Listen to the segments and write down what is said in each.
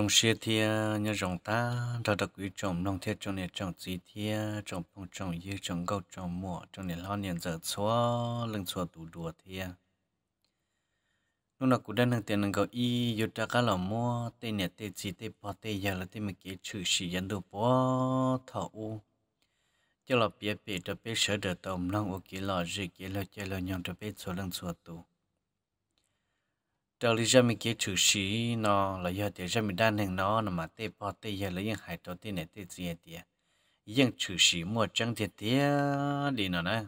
rồng xe thì nhà rồng ta đã được quý trồng nông thiết trong nền trồng gì thì trồng phong trồng như trồng gâu trồng mùa trong nền lo nền giờ xóa lưng xóa tủ đùa thì lúc nào cũng đang tiền năng gạo y yêu ta cả là mua tê nè tê gì tê bỏ tê giờ là tê mình kể chữ sĩ dân đồ bỏ thảo u cho là biết biết cho biết sợ được tôm nông ok là gì kia là chơi là nhon cho biết số lưng xóa tủ trở lý do mình kiếm chủ sĩ nó là do để cho mình đan hàng nó nó mà tê bỏ tê giờ lấy những hải tổ tê này tê gì tê những chủ sĩ mua trang tê tê đi nó nè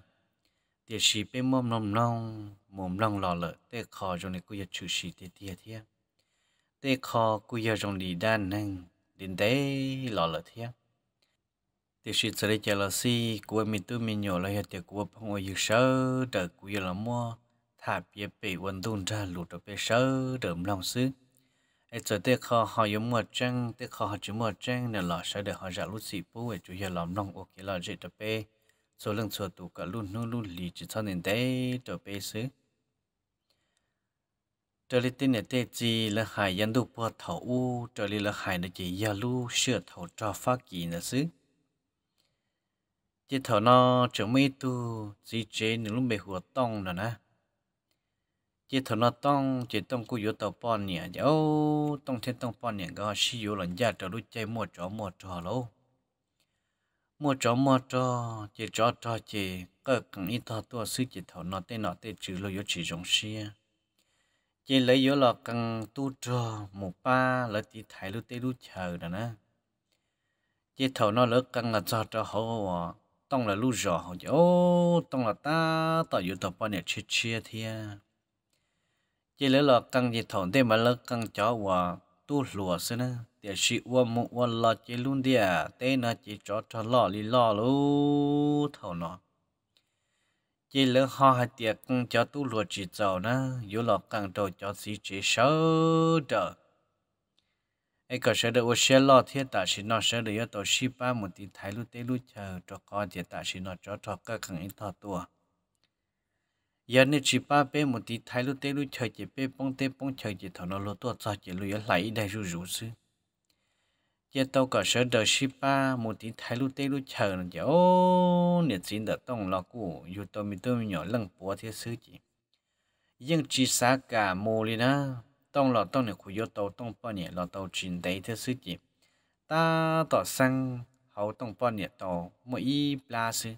tê sĩ bên mồm nông nông mồm nông lò lợ tê khó trong này cứ giờ chủ sĩ tê tê tê tê khó cứ giờ trong đi đan hàng đến đây lò lợ tê tê sĩ trở lại chợ là si của mình tu mình nhỏ là hiện tê của phong ở dưới sơ đợi của giờ là mua thả bia bị vận động ra lụt được bề sâu đậm lòng xứ ai cho tiếc họ họ giống một trang tiếc họ họ chỉ một trang nên là sợ để họ giả lút xì bố về chủ nhà làm lòng ok là dễ tập bê số lượng số tụ cả luôn luôn luôn lì chỉ cho nên đấy tập bê xứ trở lại tin này tê chi là hải dân đục bò thầu u trở lại là hải là chỉ giả lu sửa thầu cho phát kỳ là xứ chỉ thầu nó chẳng mấy tu chỉ chế những lúc bị hùa tông rồi nè chỉ thằng nó tông chỉ tông cú yếu tàu pon nhỉ dẫu tông thiên tông pon nhỉ có xí yếu lần gia trở đuôi chơi mua chó mua trò lâu mua chó mua trò chỉ chó trò chỉ cơ cần ít thọ tua sư chỉ thầu nó tên nó tên trừ lâu yếu chỉ giống xí chỉ lấy yếu là cần tu trò một ba là chỉ thái lưu tê lưu chờ đó nè chỉ thầu nó lỡ cần là cho cho hậu tông là lưu rõ hậu dẫu tông là ta tỏ yếu tàu pon nhỉ chia chia thiệt chỉ lỡ lo căng gì thổn thế mà lỡ căng chó và tu lùa xí nữa để sĩ qua mụ qua lo chỉ luôn đi à, thế nó chỉ cho cho lo li lo lú thầu nó chỉ lỡ họ hai tiệc căng chó tu lùa chỉ giàu nó yếu lo căng đầu cho sĩ chỉ sớ đỡ ai có sớ đỡ ô sớ lo thiết ta sĩ nó sớ đỡ yếu tổ sĩ ba một tí thái lu tế lu chờ cho con thì ta sĩ nó cho cho các căng ít thọ tua giờ nên chỉ ba bé một tí thay lu té lu chơi chỉ bé bông té bông chơi chỉ thằng nó lu tua chơi chỉ lu lại đây rủ rủ sư giờ tao cả sợ đời chỉ ba một tí thay lu té lu chơi nó giờ ô nè chính đã tông lo cũ dù tao mi tao nhỏ lăng búa thế sư chỉ nhưng chỉ xa cả mồ đi na tông lo tông nè khu yo tao tông bao nè lo tao chín đấy thế sư chỉ ta tỏ sang hậu tông bao nè tao mỗi y bla sư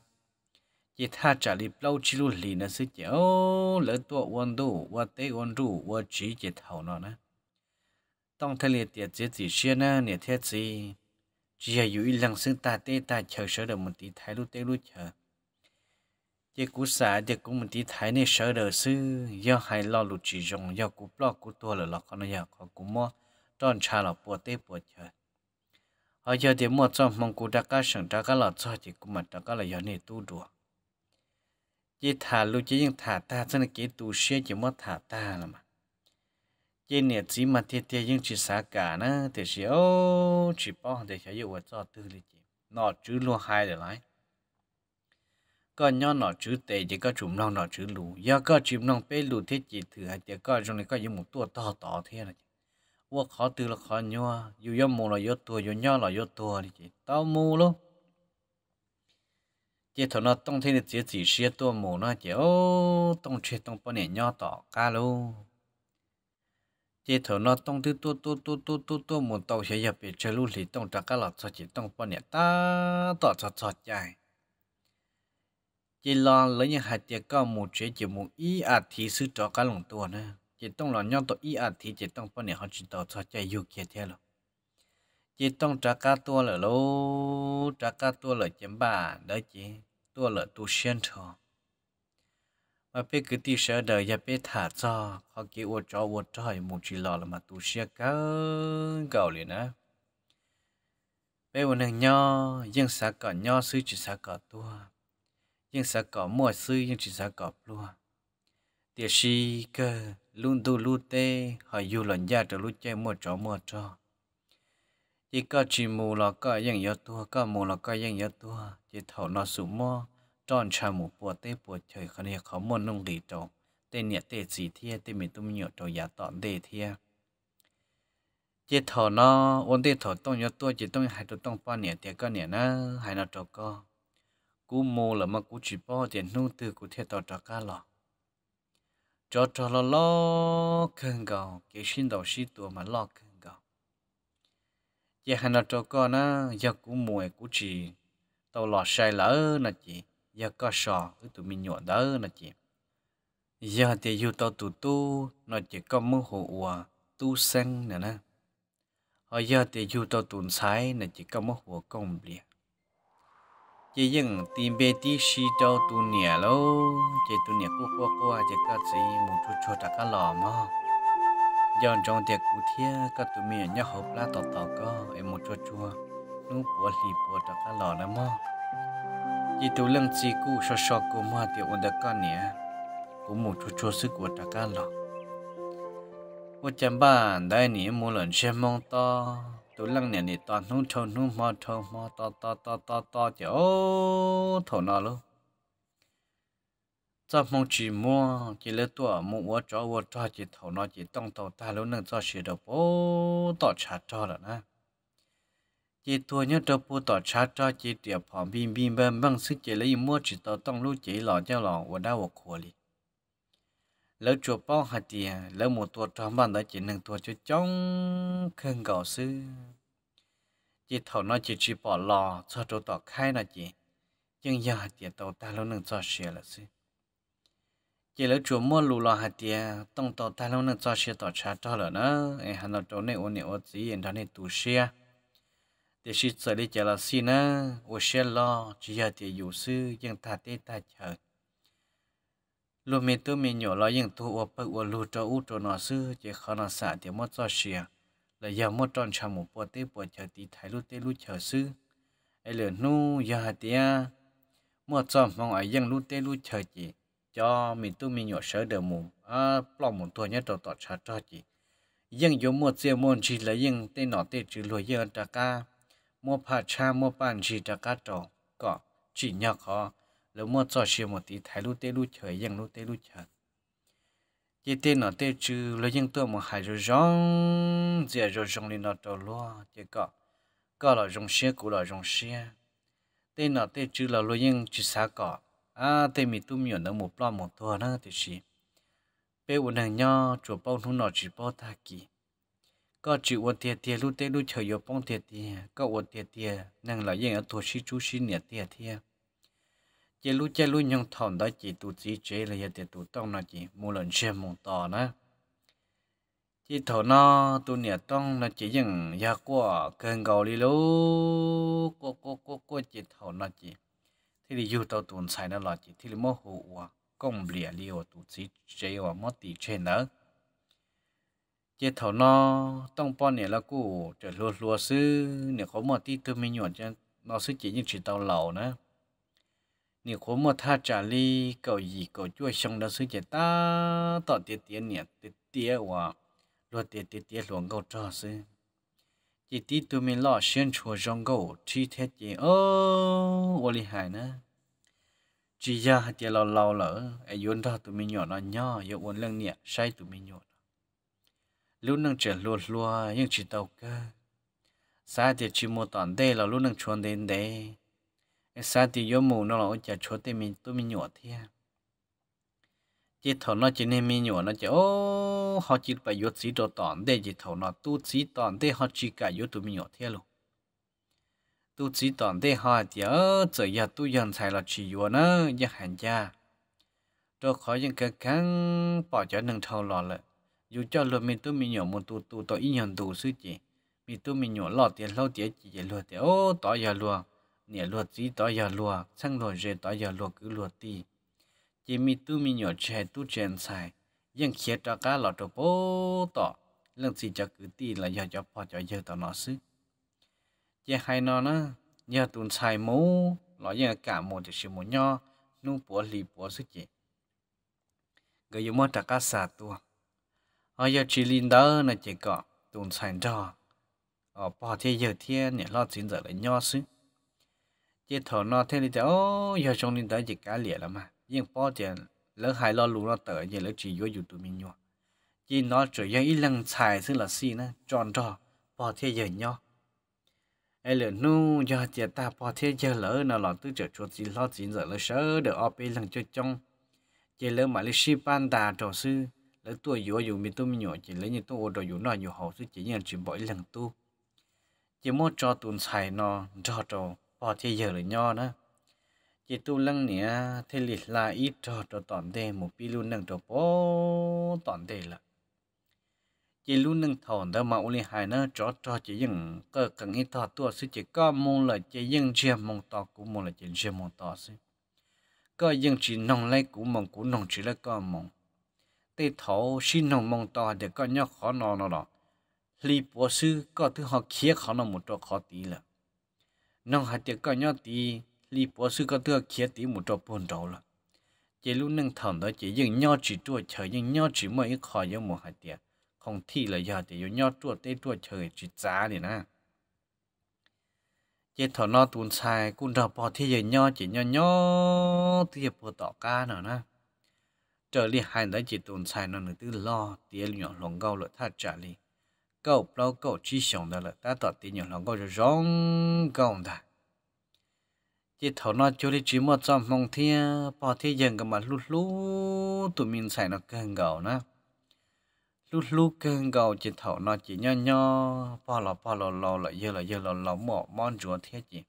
chỉ tha trả lì lâu chỉ lu lì nó sẽ chỉ ô lỡ tua quan đủ quan tế quan đủ quan chỉ chỉ thầu nó nè tông thay liệt tiệt chỉ chỉ xuyên nè nè thế gì chỉ là dụ lần xưng ta tế ta chờ sở được một tí thái lu tế lu chờ chỉ cú xả chỉ cú một tí thái nè sợ được sư do hay lo lu chỉ dùng do cú lo cú tua là lo con nó giờ có cú mò tròn cha là bùa tế bùa chờ ở giờ thì mua cho mong cú đã cá sừng đã cá lọt cho chỉ cú mặt đã cá là giờ này tu đùa chỉ thả lu chỉ những thả ta cho nên cái tu sĩ chỉ mất thả ta là mà chỉ nè chỉ mà thiệt thiệt những chỉ xả cả nữa thì chỉ ô chỉ bỏ để phải yêu cho tư lý chỉ nọ chữ luôn hai để lại có nhỏ nọ chữ tệ chỉ có chùm non nọ chữ lù do có chùm non bé lù thế chỉ thử hay chỉ có trong này có những một tua to to thế này qua khó từ là khó nhua dù do mù là do tua dù nhỏ là do tua chỉ tao mù luôn chỉ thằng nó tông thế là chỉ chỉ xe tua mù nó chỉ ô tông chết tông bao nhiêu nhau tỏ ca luôn chỉ thằng nó tông thứ tu tu tu tu tu tu mù tàu xe nhập về chơi luôn thì tông trả cá lọt cho chỉ tông bao nhiêu ta tỏ cho cho chạy chỉ lo lấy những hạt tiệc có mù chế chỉ mù ý à thì sư trò cá lồng tua nữa chỉ tông lo nhau tỏ ý à thì chỉ tông bao nhiêu họ chỉ tàu cho chạy yêu kia thế rồi chỉ trong trả cá tua là lô trả cá tua là chấm bà đó chỉ tua là tu xuyên thôi mà bé cứ tí sợ đời ya bé thả cho họ chỉ ô cho ô cho hay một chỉ lò là mà tu xia cá gạo liền á bây giờ nàng nho nhưng xã cỏ nho sư chỉ xã cỏ tua nhưng xã cỏ mua sư nhưng chỉ xã cỏ lua tiệt si cơ luôn tu lu tê họ dù lần gia cho lúc chơi mua cho mua cho chỉ có chỉ mù là có những yếu tố có mù là có những yếu tố chỉ thầu nó sủ mò tròn cha mù bùa tê bùa trời khó này khó mòn nông đi trâu tê nhẹ tê gì thiê tê mình tung nhựa trâu giả tọn đề thiê chỉ thầu nó ôn tê thầu tông yếu tố chỉ tông hai tụ tông ba nhẹ tê có nhẹ nó hai nó trâu có cú mù là mà cú chỉ bỏ tiền nung từ cú thiê tàu trâu cá lọ cho cho Lọ lo khăn gạo kế sinh đầu sĩ tuổi mà Lọ. khăn giờ hắn nó cho con á giờ cũng mùi cũng chỉ tàu lọ sai lỡ là chị giờ có sò cứ tụi mình nhọn đó là chị giờ thì dù tàu tụ tu nó chị có mơ hồ ùa tu sang nè nè họ giờ thì dù tàu tụn sai nó chị có mơ hồ công việc chỉ dừng tìm bê tí xí tao tu nè lâu chỉ tu nè cô cô cô chỉ có gì một chút cho đã cả lò mà giờ trong tiệc cụ thia các tụi mình nhớ học lá tỏ tỏ có em một chua chua lúc bùa thì bùa cho các lò lắm mò chỉ tụi lăng chỉ cụ sọ sọ cụ mà tiệc ổn được con nè, cụ một chua chua sức của cho các lò cô chăm ba đây nhỉ một lần xe mong to tụi lăng nhỉ thì toàn nung trâu nung mò trâu mò to to to to to chỉ ô thổ nó luôn cho mong chỉ mua chỉ lấy tuổi mua mua cho mua cho chỉ thầu nói chỉ tông thầu ta lúc nâng cho chỉ được bố tỏ trả cho rồi nè chỉ tuổi nhớ cho bố tỏ trả cho chỉ tiệp phòng bim bim bơm băng sức chỉ lấy mua chỉ tỏ tông lúc chỉ lọ cho lọ và đau và khổ đi. Lấy chùa bao hạt tiền lấy một tuổi trong bàn đó chỉ nâng tuổi cho trong khương gạo sư chỉ thầu nói chỉ chỉ bỏ lò cho chỗ tỏ khai là chỉ nhưng giờ tiền tàu ta lúc nâng cho xìa là sư chỉ là chủ mua lù lò hạt tiền tông tàu ta lâu nên cho xe tàu trả cho lỡ nữa em hắn nó chỗ này ôn này ôn gì em thành này tù xe để xí sợ đi chả là xí nữa ô xe lo chỉ giờ thì dù sư nhưng ta tê ta chờ lúc mình tôi mình nhỏ lo nhưng tôi ô bự ô lù cho u cho nó sư chỉ khó nó xả thì mất cho xe là giờ mất tròn chả một bộ tê bộ chờ tí thay lúc tê lúc chờ sư ai lửa nu giờ hạt tiền mất cho mong ấy nhưng lúc tê lúc chờ chỉ cho mình tu mình nhỏ sợ được mù à bỏ một tuổi nhất tổ tổ cha cho chị nhưng dù một riêng môn chỉ là nhưng tên nó tên chữ lùi dân trả ca mua phát cha mua bàn chỉ trả ca trò có chỉ nhạc họ lỡ mua cho xe một tí thái lúc tên lúc chơi nhưng lúc tên lúc chơi chỉ tên nó tên chữ lùi dân tôi một hai rồi rong dễ rồi rong lên nó trò lo chỉ có có là rong xe cũng là rong xe tên nó tên chữ là lùi dân chỉ xa cỏ à thì mình tu miệng nó một lo một thua nó thì gì bây giờ nàng nho chùa bông nó nọ chỉ bao ta kì có chịu ổn tiệt tiệt lúc tê lúc chờ yếu bông tiệt tiệt có ổn tiệt tiệt nàng lại yên ở thua chi chú chi nhiệt tiệt tiệt, chế lúc chế lúc nhung thòng đó chỉ tụ chỉ chế là hiện tiệt tụ tông nọ chỉ mua lần xem một tò nữa chỉ thổ nọ tụ nhiệt tông là chỉ dừng gia quả cần cầu đi lú cô cô cô cô chỉ thổ nọ chỉ ที่ดิยูตัวตุนใช้นั่นหลอดจีที่ลิมอหัวก้มเลียลียวตุจีเจวมอตีเชนเนเจ้าถนอต้องป้อนเนี่ยแล้วกูจะรัวรัวซื้อเนี่ยเขาหมอที่ตัวไม่หยวนจะนอซื้อจียิ่งฉีเตาเหล่านะ เนี่ยเขาหมอท่าจารีเก่าหยีเก่าจ้วยชงแล้ซื้อเจตาต่อเตี้ยเตี้ยเนี่ยเตี้ยว่ารัวเตี้ยเตี้ยหลวงเก่าจ้อซื้อ chỉ tí tụi mình lo xuyên chùa rong gấu chỉ thế chỉ ô ô li hại nữa chỉ ra hạt tiền lâu lâu lỡ ai yun đó tụi mình nhỏ nó nhỏ yêu uốn lưng nhẹ say tụi mình nhỏ lúc nâng trở lùa lùa nhưng chỉ tàu cơ xa thì chỉ một toàn đây là lúc nâng chuồn đến đây xa thì yêu mù nó là ôi chả chúa tụi mình tụi mình nhỏ thiệt chỉ thầu nó chỉ nên mi nhọ nó chỉ ô họ chỉ phải yếu chỉ đồ tòn để chỉ thầu nó tu chỉ tòn để họ chỉ cả yếu tu mi nhọ thế luôn tu chỉ tòn để họ chỉ ở giờ giờ tu dần xài là chỉ yếu nó giờ hàn gia cho họ những cái kháng bỏ cho nâng thầu lọ lợ dù cho luôn mi tu mi nhọ một tu tu tôi ít nhận đủ sư chỉ mình tu mi nhọ lọ tiền lâu tiền chỉ chỉ luôn tiền ô tỏ giờ luôn nhẹ luôn chỉ tỏ giờ luôn xăng rồi rồi tỏ giờ luôn cứ luôn tiền chỉ mi tu mi nhỏ trẻ tu chèn sai, nhưng khi cho cá lọt cho bố tỏ lần gì cho cứ ti là giờ cho phò cho giờ tao nó xứ chỉ hai nó nó giờ tuần sai mũ lọ giờ cả một thì sự một nho nung bùa lì bùa sức gì người yêu mất trả cá xà tua ở giờ chỉ linh đó là chỉ có tuần sai cho ở bỏ thế giờ thế nhỉ lo chín giờ lại nho xứ chỉ thở nó thế thì ô giờ trong linh đó chỉ cá lìa lắm mà yên bao tiền lỡ hai lo lù nó tới giờ lỡ chỉ vô youtube mình nhọ. chỉ nó chỉ yên ít lần xài xí là xí nè tròn trò bao thế giờ nhọ. ai lỡ nu giờ chỉ ta bao thế giờ lỡ nào lọt tư trở chuột gì lo gì giờ lỡ sớ được ở bên lần cho trong chỉ lỡ mà lỡ xí ban đà trò sư lỡ tuổi vô dù mình tôi mình nhỏ chỉ lỡ như tôi đồ dù nó dù hậu sư chỉ nhận chỉ bỏ lần tu chỉ mua cho tuần xài nó cho trò bao thế giờ là nhọ nữa chỉ tu lăng nè thế lịch là ít trò trò tòn đề một pi luôn nâng trò bó tòn đề là chỉ luôn nâng thòn đó mà uli hai nữa cho cho chỉ dừng cơ cần ít thọ tua sư chỉ có mong là chỉ dừng chia mong to cũng mong là chỉ chia mong to sư cơ dừng chỉ nông lấy cũng mong cũng nông chỉ lấy cơ mong tê thọ xin nông mong to để có nhóc khó nó nó đó lì bố sư có thứ họ kia khó nó một chỗ khó tí là nông hạt để có nhóc tí li bố sư có thưa kia tí một trò buồn trâu là chỉ lúc nâng thẳng đó chỉ dừng nhau chỉ chua chờ nhưng nhau chỉ mới ít khỏi giống một hạt tiệt không thi là giờ thì yếu nhau chua tê chua chờ chỉ giá thì nè chỉ thọ nó tuôn sai cũng đào bò thì giờ nhau chỉ nhau nhau thì bố tỏ ca nữa nè trở li hai đó chỉ tuôn sai nó nửa tư lo tiền nhỏ lòng gâu lợi thắt trả li cậu bao cậu chỉ xong đó là ta tỏ tiền nhỏ lòng gâu rồi rong gâu ta chỉ thấu nó chú đi chỉ một trong mong thiên bỏ thiên dần cái mà lút lú tụi mình xài nó cơn gạo nè, lút lú cơn gạo chỉ thấu nó chỉ nho nho bỏ lò bỏ lò lò lại giờ lại giờ lò lò mỏ mòn chúa thiên chỉ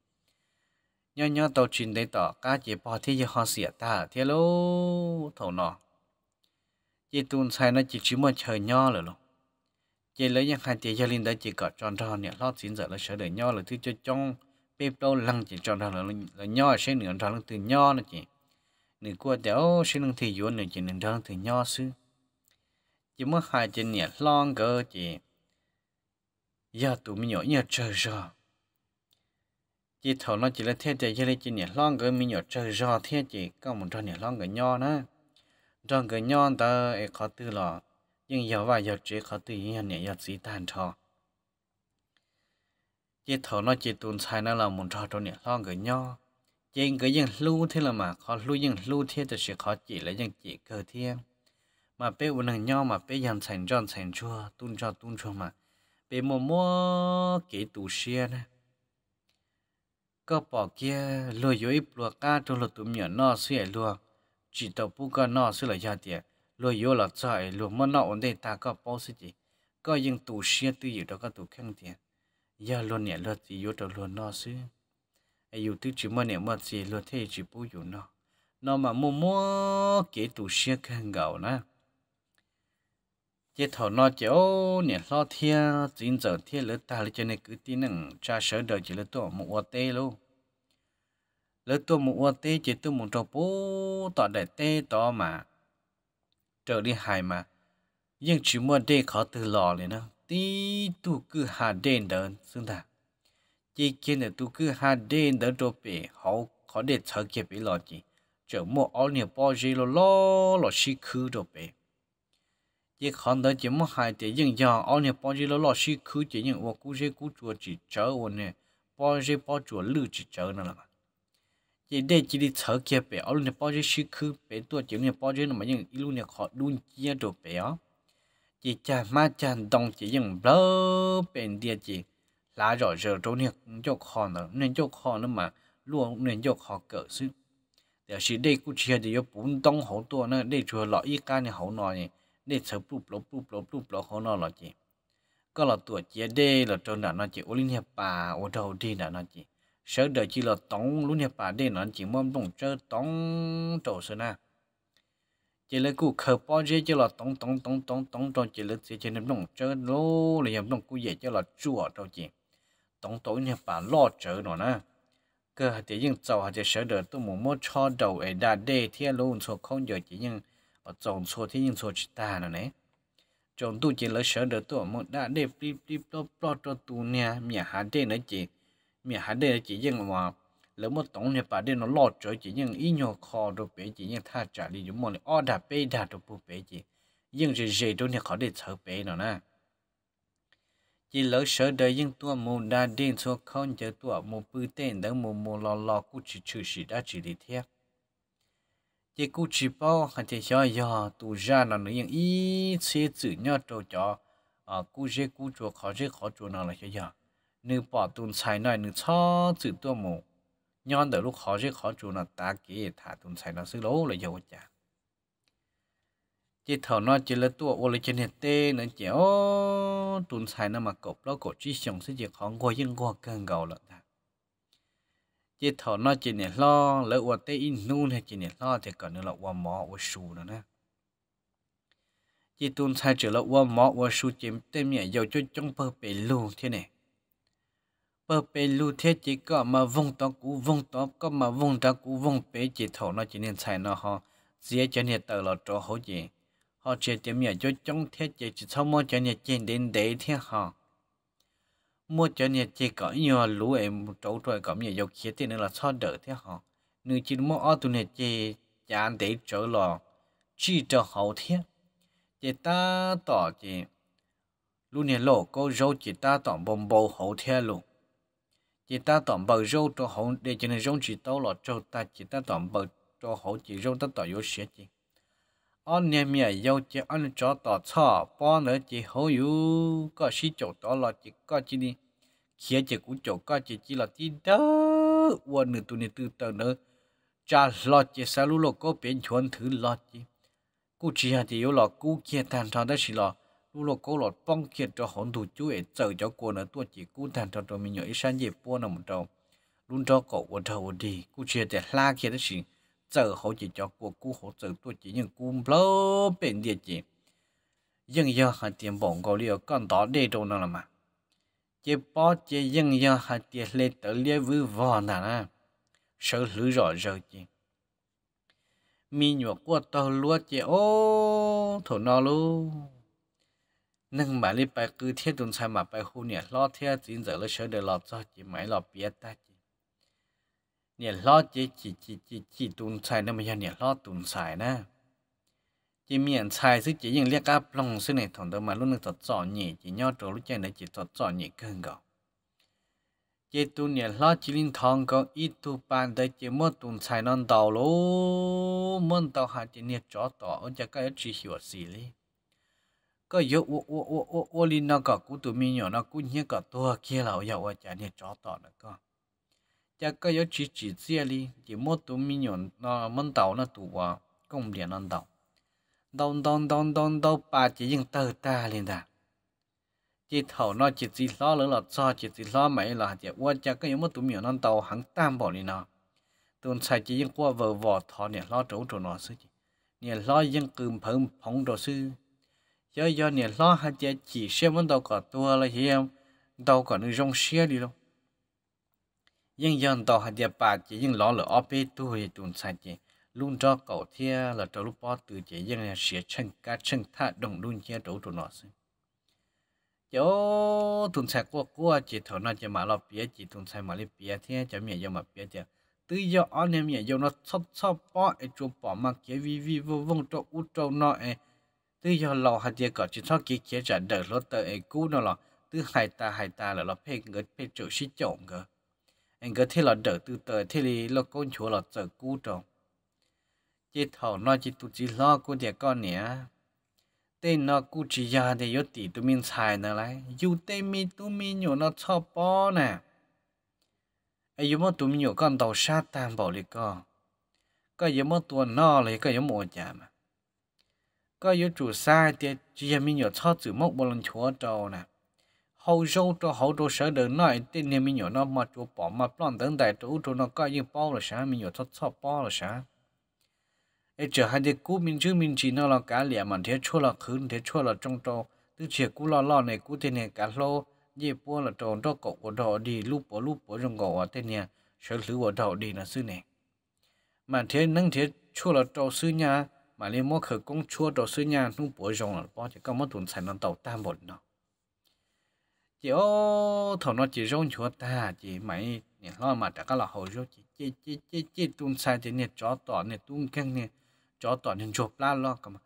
nho nho tàu chín đấy tỏ cá chỉ bỏ thiên giờ họ xỉa ta thiên lú thấu nó chỉ tuôn xài nó chỉ chỉ một trời nho rồi luôn chỉ lấy những hai tiền gia linh đã chỉ cọ tròn tròn nè lót xin giờ là sợ để nho là thứ cho trong bếp đâu lăng chỉ cho nó là là nho sẽ nửa cho lăng từ nho nữa chị nửa cua đéo sẽ lăng thì vốn nửa chị nửa cho lăng từ nho sư chỉ mới hai chân nhẹ long cơ chị giờ tụi mình nhỏ nhớ chơi rồi chị thầu nó chỉ là thế chị cho nên chị nhẹ long cơ mình nhỏ chơi rồi thế chị có một trò nhẹ long cái nho nữa trò cái nho ta có tư lọ nhưng giờ vài giờ chị có tư nhẹ nhẹ giờ gì tan trò chỉ thở nó chỉ tuần sai nó là muốn cho cho nè lo người nho chỉ người những lưu thế là mà khó lưu những lưu thế thì sẽ khó chỉ là những chỉ cơ thiên mà bé uống hàng nho mà bé dàn sành tròn sành chua tuôn cho tuôn cho mà bé mua mua kỹ tủ xe này có bỏ kia lừa dối lừa cá cho lừa tụi miệng nó sẽ lừa chỉ tàu bu cá nó sẽ là gia tiền lừa dối là trời lừa mất nó ổn định ta có bao sự gì có những tủ xe tự gì đó có tủ khen tiền giờ luôn nè, luôn thì yếu đầu luôn nó xí, ai yêu tức chỉ mua nè, mất gì luôn thế chỉ bù yếu nó nó mà mua mua kể tủ xe khăn gạo nè chế thầu nó chế nè nhẹ lo thia chính giờ thia lỡ ta lấy cho nên cứ tin rằng cha sợ đời chỉ lỡ tổ một ô tê luôn lỡ tổ một ô tê chỉ tổ một trâu bố tọt đại tê to mà trở đi hài mà nhưng chỉ mua đê khó từ lò này nữa tí tu cứ hà đen đỡ xưng thà chỉ kiến là tu cứ hà đen đỡ cho bé họ có để thở kia bé lo gì chờ mua ở nhà bao giờ lo lo lo xí khứ cho bé chỉ còn đỡ chỉ mua hai để những giờ ở nhà bao giờ lo lo xí khứ chỉ những ô cú dê cú chùa chỉ chở ô nè bao giờ bao chùa lư chỉ chở nữa là chỉ để chỉ đi thở kia bé ở nhà bao giờ xí khứ bé tua chỉ nhà bao giờ nó mà những ilu nhà họ đun chia cho bé á chỉ cha ma cha đồng chỉ dùng bơ bên địa chỉ lá rõ rỡ trốn nhạc cho khó nữa nên cho khó nữa mà luôn nên cho khó cỡ sự để xí đây cũng chia để cho bốn tông hậu tua nữa để cho lọ y ca này hậu nọ này để sợ bụp lọ bụp lọ bụp lọ hậu nọ là gì có là tuổi chia đây là trốn là nó chỉ ô linh hiệp bà ô đầu đi là nó chỉ sợ đời chỉ là tông luôn hiệp bà đây nó chỉ mong đồng chơi tông trổ sự nào chỉ là cụ khờ bao giờ chỉ là tông tông tông tông tông trong chỉ là chỉ chỉ nông chơi lô là nằm nông cụ dễ chỉ là chua trong chỉ tông tối nhà bà lo chơi nó nè cơ hạt chỉ nhưng tàu hạt chỉ sợ đỡ tôi muốn cho đầu ấy đã đê thiên luôn số không giờ chỉ nhưng ở trong số thì nhưng số chỉ ta nữa nè trong tu chỉ là sợ được tôi muốn đã đê đi đi plop plop cho tu nè miệng hạt đê nữa chỉ miệng hạt đê chỉ nhưng mà lỡ mất tổng này bà đây nó lo cho chị những ít nhỏ khó đồ bé chị những tha trả đi giống mọi ở đà bé đà đồ bù bé chị, nhưng rồi dễ đồ này khó để thở bé nó nè chỉ lỡ sợ đời nhưng tua mù đa đen số không chờ tua mù bự tên đỡ mù mù lo lo cũng chỉ chữ sĩ đã chỉ đi theo chỉ cú chỉ bao hạt chỉ cho giờ tu ra nó nó những ít xe chữ nhau đồ cho à cũng dễ cũng chùa khó dễ khó chùa nó là cho giờ nữ bỏ tuần xài này nữ cho chữ tua mù nhon từ lúc khó chứ khó chủ nó ta kỹ thả tụng xài nó xứ lỗ là dầu chả chỉ thầu nó chỉ là tua ô lấy trên hết tê nó chỉ ô tụng xài nó mà cột nó cột chỉ xong sẽ chỉ khó ngồi yên ngồi cần gầu lận thả chỉ thầu nó chỉ nè lo lỡ ô tê in nu này chỉ nè lo thì còn nữa là ô mỏ ô sù nữa nè chỉ tụng xài chỉ là ô mỏ ô sù chỉ tên mẹ dầu cho trong bờ bể lù thế này bờ bê lưu thế chỉ có mà vùng to cú vùng tóc có mà vùng to cú vùng bê chỉ thổ nó chỉ nên xài nó họ dễ cho nên tờ là cho hỗ gì họ chỉ tìm nhà cho trong thế chỉ chỉ sau mỗi cho nên trên đến để thế họ mỗi cho nên chỉ có nhiều lũ em trâu trôi có nhiều dầu khí thế nên là sao đỡ thế họ nếu chỉ mua ở tụi này chỉ chán để trở lò chỉ cho hậu thế chỉ ta tỏ chỉ lúc này lộ có dâu chỉ ta tỏ bom bom hậu thế luôn chỉ ta tạm bờ râu cho hậu để cho nên rong chỉ tao lọt cho ta chỉ ta tạm bờ cho hậu chỉ râu ta tỏ yếu xế chỉ ăn nhà mía yêu chỉ ăn cho tỏ cho ba nữa chỉ hậu yếu có xí chỗ tỏ lọt chỉ có chỉ đi kia chỉ cũng chỗ có chỉ chỉ là tí đó uốn nửa tu nửa tư tờ nữa cha lọt chỉ sao lúc lọt có biến chuyển thứ lọt chỉ cú chỉ hạt thì yếu lọt cú kia tàn thọ đó chỉ lọt tu lo cô lọt bong kiệt cho hồn thủ chú ấy chờ cho cô nữa tua chỉ cú thàn cho cho mình nhớ san dẹp bua nằm trâu luôn cho cậu của thầu đi cú chia để la kia đó xin chờ hỗ chỉ cho cô cú hỗ trợ tua chỉ nhưng cú lơ bệnh địa chỉ nhưng giờ hai tiền bổng có liệu còn đó để đâu nữa là mà chế bỏ chế nhưng giờ hai tiền lên tới lia vư vò nè nè sợ lưỡi rõ rồi chứ mi nhọ qua tàu lúa chế ô thổ nó luôn nâng mà đi cứ thiết tuần sai mà bài khu nè lo theo chính giờ cho chỉ mãi lo biết ta chỉ nè lo chỉ chỉ chỉ chỉ chỉ tuần sai nó mới nè lo tuần nè chỉ miền sai sức chỉ những liếc áp lòng này thằng đó mà lúc này thật nhỉ chỉ nhau trâu lúc chơi chỉ thật rõ nhỉ cơn gạo chỉ tuần nè lo chỉ linh thong có ít tu bàn đấy chỉ mất tuần sai non đầu lố mất đầu hạt chỉ nè chó tỏ ở chỗ cái chỉ hiểu gì ก็ยโอโอโอโอโอลินก็กูตัวมีอยู่นะกูเนี่ยก็ตัวเคี้ยวเราอยากว่าจะเนี่ยจ่อต่อนะก็จะก็ยจีจีเสียลีจีมดตัวมีอยู่นะมันเต่านะตัวกงเดียนันเต่าดองดองดองดองดองปาจียังเตอตาเลยนะจีเถ่านะจีจีล้อหรือหลอดซอจีจีล้อไหมล่ะจีว่าจะก็ยังมดตัวมีอยู่นันเต่าหังตามบอกเลยนะตัวใส่จียังกว่าเวอร์วอทอเนี่ยล้อโจโจนอซื้อเนี่ยล้อยังกึมเพิ่มพองโดซื้อ giờ giờ nè lo hạt giờ chỉ xem muốn đâu có tua là hiếm đâu có nước rong xe đi đâu nhưng giờ đâu hạt giờ bà chỉ nhưng lo là ốp bê tu thì tuần sai chỉ luôn cho cậu thia là cho lúc bỏ từ chỉ nhưng là sẽ chân cá chân thả đồng luôn chia đấu tụi nó xem chỗ tuần sai qua qua chỉ thở nó chỉ mà lo bia chỉ tuần sai mà lấy bia thế cho mẹ cho mà bia thế tự do anh em nhà yêu nó chóp chóp bỏ ai chụp bỏ mà cái vi vi vô vong chỗ u chỗ nó ai tư do lò hạt địa cọ chỉ cho kia kia trả đỡ lót tờ ấy cú nó lò tư hai ta hai ta là lò phê ngớt phê chủ sĩ chồng cơ anh cơ thế là đỡ tư tờ thế thì lò con chúa lò chờ cú trồng chỉ thầu nó chỉ tụ chỉ lo cô trẻ con nhé tên nó cú chỉ ra thì yếu tỷ tụ mình xài nó lại dù tên mi tụ mình nhổ nó cho bó nè ai yếu mà tụ mình nhổ con tàu sát tan bỏ liền co có yếu mà tuần nó lấy có yếu mồ già mà có yếu chủ sai thì chỉ mình nhỏ cho chữ mốc bồn lần chúa nè hầu dâu cho hầu đồ sở đỡ nói tên nhà mình nhỏ nó mà chúa bỏ mà bọn tấn đại chủ chủ nó có như bao là sáng mình nhỏ cho cho bao là sáng ấy chờ hai đứa cú mình chứ mình chỉ nó là cá lẻ mà thế là khứ thế chua là trong trâu tức chỉ cú lo lo này cú tên này cá lô dễ bố là tròn cho cậu của đồ đi lúc bố lúc bố trong cậu ở tên nhà sở lũ của đồ đi là sư này mà thế nâng thế chua là trâu sư nhà mà liên mua khởi công chua đồ sư nhà nung bố rồng là bao chỉ có mất tuần sản năng tàu tam bột nó chỉ ô thầu nó chỉ rong chua ta chỉ mấy nè lo mà đã có là hồ rô chỉ chỉ chỉ chỉ chỉ tuần sản chỉ nè chó tỏ nè tuần căng nè chó tỏ nè chụp la lo cơ mà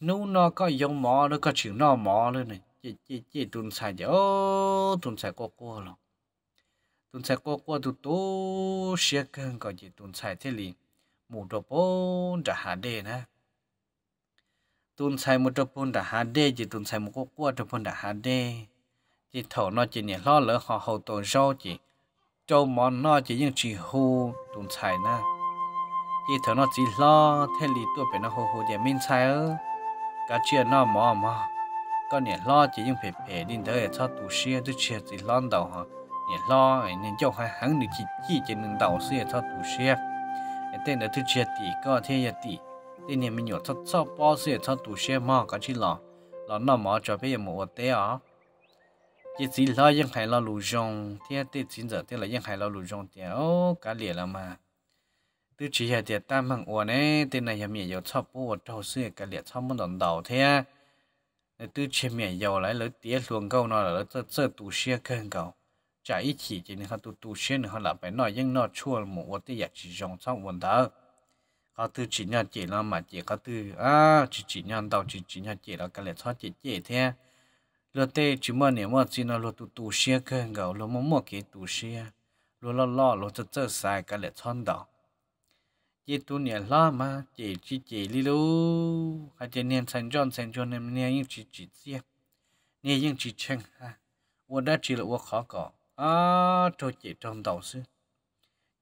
nu nó có giống mỏ nó có chịu nó mỏ lên này chỉ chỉ chỉ tuần sản chỉ ô tuần sản cô cô lo tuần sản cô cô tu tu xe căng còn chỉ tuần sản thế liền mù đồ bốn trả hà đề nè tuôn sai một trâu phun đã hà đê chỉ tuôn sai một quốc qua trâu phun đã hà đê chỉ thầu nó chỉ nhẹ lo lỡ họ hậu tổ rau chỉ châu món nó chỉ những chỉ hù tuôn sai na chỉ thầu nó chỉ lo thế lì tua phải nó hồ hồ để mình sai ơ cả chuyện nó mò mò có nhẹ lo chỉ những phải phải đi tới cho tụ xưa tụ xe chỉ lo đầu họ nhẹ lo nên cho hai hắn được chỉ chỉ chỉ nên đầu xe cho tụ xe tên là thứ xe tỷ có thế là tỷ đi niệm mình nhớ cho cho bao giờ cho tụ xe mà cái chi là là nó mà cho bây giờ một tế à chỉ chỉ là những hai là lù rong thế thế chính giờ thế là những hai là lù rong thế ô cả liền là mà từ chỉ là thế ta mang uo này thế này nhà mình nhớ cho bao cho xưa cả liền cho một lần đầu thế từ chỉ mẹ giàu lại là tía luồng câu nó là lấy cho tụ xe cơn câu chạy chỉ chỉ nên họ tụ tụ họ là phải nói những nó chua một tí giờ chỉ rong sau một đó họ ờ, từ chỉ nhà chị là mà chị có từ à chị chỉ nhà đầu chị chỉ nhà chị là cái lẽ thoát chị chị thế lỡ tê chỉ mà nếu mà chỉ là lỡ tụ tụ xe cơ ngầu lỡ mà mà cái tụ xe lỡ lỡ lỡ lỡ cho cho sai cái lẽ thoát đầu chỉ tu nhà lo mà chị chị chị đi lu hay chỉ niệm thành tròn thành tròn niệm niệm những chị chỉ xe niệm những chỉ chân ha 我那只了我考考啊，着急张导师。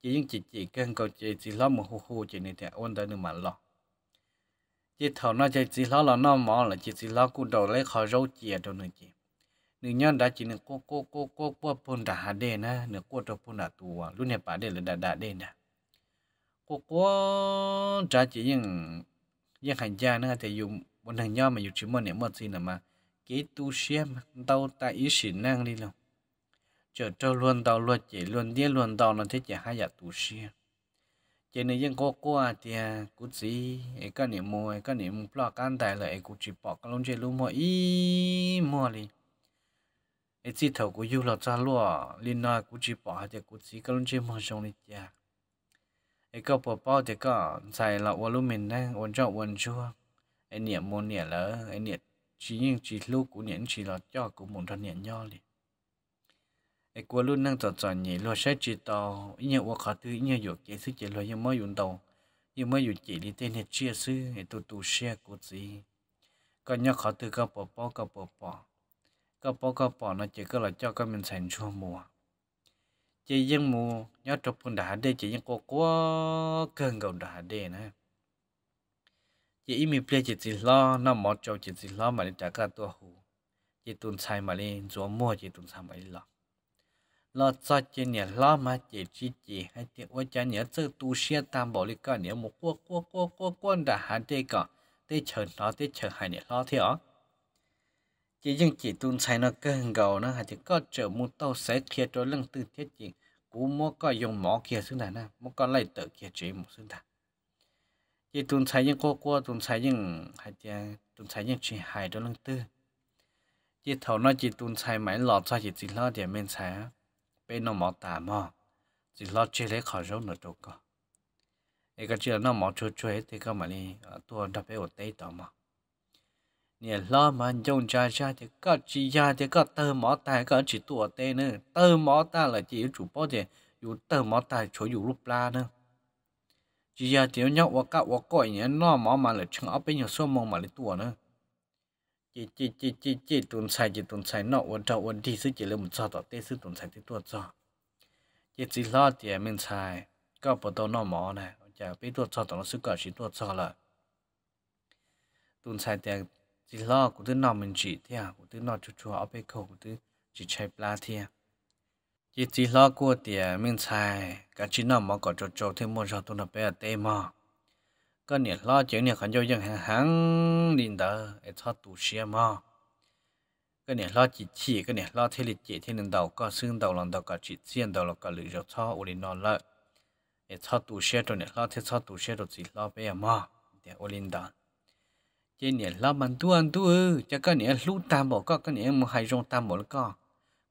chỉ những chị chị cần cầu chị chỉ lo một hù hù chỉ này thì ôn tới được mà lo chỉ thầu nó chỉ chỉ lo là nó mỏ là chỉ chỉ lo cụ đầu lấy khỏi râu chìa đâu nữa chỉ nửa nhân đã chỉ nữ cô cô cô cô cô phun đã hà đê na nửa cô đâu phun đã tua lúc này bà đây là đã đã đê nè cô cô trả chỉ những những hành gia nữa thì dùng một thằng nhau mà dùng chỉ một niệm một gì nữa mà cái tu xem đâu tại ý sĩ năng đi luôn chờ trâu luôn đầu luôn chỉ luôn đi luôn đầu nó thế chỉ hai giờ tù xia chỉ nên dân có qua thì cú gì ấy cái niệm mua ấy cái niệm lo can tài lại cú chỉ bỏ các lông chơi luôn mua ý mua đi ấy chỉ thầu của yêu là cha lúa liên nói cú chỉ bỏ thì cú chỉ cái lông chơi mua xong đi chả cái có bỏ bao thì có xài là uống luôn mình đang uống cho uống chua cái niệm mua niệm lỡ cái niệm chỉ nhưng chỉ lúc cú niệm chỉ là cho cú muốn thân niệm nho đi ai qua luôn năng chọn chọn nhỉ lo sẽ chỉ tàu nhiều quá khó thứ nhiều yếu kế sức chỉ lo nhiều mới dùng đầu nhiều mới dùng chỉ đi tên hết chia sư hết tụ tụ xe của gì còn nhớ khó thứ có bỏ bỏ có bỏ bỏ có bỏ các bỏ nó chỉ có là cho các mình thành chua mùa chỉ riêng mùa nhớ trong phần đã đây chỉ riêng có quá cần cầu đã đây nữa chỉ im mi play chỉ chỉ lo nó mót cho chỉ chỉ lo mà đi trả cả tua hù chỉ tuần sai mà đi chúa mua chỉ tuần sai mà đi lo lo cho chị nhỉ lo mà chị chị chị hay chị ôi cha nhớ sự tu sửa tam bảo lý cả nhớ một quốc quốc quốc quốc quân đã hạn chế cả để chờ nó để chờ hai nhớ lo theo ó chỉ riêng chỉ tuân sai nó cơ hưng gầu nó hay chỉ có chờ muốn tàu sẽ kia cho lưng tư thiết chị cú mua có dùng mỏ kia xuống này nè mua có lấy tờ kia chỉ một xuống này chỉ tu sai những cô cô tu sai những hay chỉ tu sai những chuyện hai cho lưng tư chỉ thầu nó chỉ tu sai mãi lọt cho chị chỉ lo để mình sai bên nó mỏ tà mò chỉ lo chơi lấy khỏi rốn nó đâu có ấy cái chuyện nó mỏ chơi chơi thì các bạn đi tua đập cái ổn tây đó mà nè lo mà dùng cha cha thì có chỉ cha thì có tơ mỏ tà có chỉ tua tây nữa tơ mỏ tà là chỉ chủ bao thì dù tơ mỏ tà chỗ dù lúc la nữa chỉ giờ thì nhóc và các và cõi nhé nó mỏ mà là chừng ở bên nhà số mông mà lấy tua nữa จิจิจิจิจิตุนใส่จิตุนใส่นอกวันเจ้าวันที่ซื้อจิตเลมุจชอต่อเตซื้อตุนใส่ที่ตัวจอจิตสิลอดเจียมินใส่ก็ปวดตัวนอกหมอนะจะไปตัวจอต่อซื้อก่อนชิตัวจอละตุนใส่แต่สิลอดกูตื้อนอกมินจีเที่ยกูตื้อนอกชัวชัวเอาไปเขากูตื้อจิตใช้ปลาเที่ยจิตสิลอดกูเตียมินใส่การิีนอหมอก่อนจดจดเที่ยมุจชอตุนเอาไปเต้หมอก็เนี่ยล้อเจ้าเนี่ยขันโยยังหังดินเดอไอ้ทอดตูเชียมอก็เนี่ยล้อจิตชีก็เนี่ยล้อเทลิจิตที่นั่นเดาก็ซึ่งเดาลองเดาก็จิตเสียนเดาลองก็หรือจะทอดอุลินอนละไอ้ทอดตูเชียตัวเนี่ยล้อเททอดตูเชียตัวจิตล้อไปอะมอเดี๋ยวอุลินดอนเจเนี่ยล้อมันตัวอันตัวจะก็เนี่ยลู่ตามบอกก็ก็เนี่ยมันหายรงตามบอกแล้วก็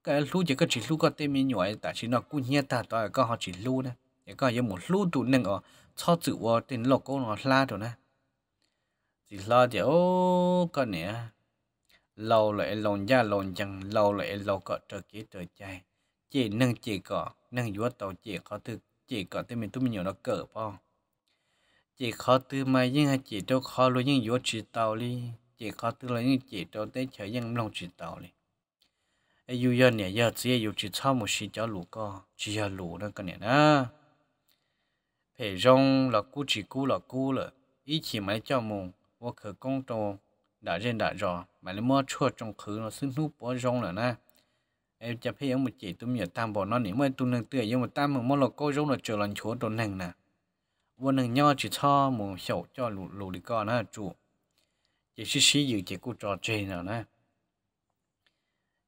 ก็ลู่จะก็จิตลู่ก็เต็มมีหน่วยแต่ชินอกูเนี่ยตาตัวก็เขาจิตลู่นะไอ้ก็ยังหมดลู่ตัวหนึ่งอ๋อ cho chữ vào tên lọc cô nó la rồi nè chỉ lo thì ô con nè lâu lại lồn ra lồn chẳng lâu lại lâu có trở kế trở chạy chỉ nâng chỉ có nâng dúa tàu chỉ có từ chỉ có tên mình tu mình nhiều nó cỡ bao chỉ khó từ mà nhưng hay chỉ đâu khó luôn nhưng dúa chỉ tàu đi chỉ khó từ là nhưng chỉ đâu tới chờ nhưng lòng chỉ tàu đi ai yêu nè giờ chỉ yêu chỉ cho một xí cho co chỉ cho lũ con nè đó phải rong là cú chỉ cú là cú là ý chỉ mấy cho mùng vô khởi công trò đã trên đã rõ mà lấy mua chua trong khứ nó xứng nút bỏ rong là na em chả phải ông một chỉ tôi nhiệt tam bỏ nó nếu mà tôi nâng tựa nhưng mà tam mừng mong cô rong là chờ lần chúa tôi nâng nè vô nâng nho chỉ cho mùng sầu cho lù lù đi con ha chủ chỉ xí xí chỉ cú trò chơi nào nè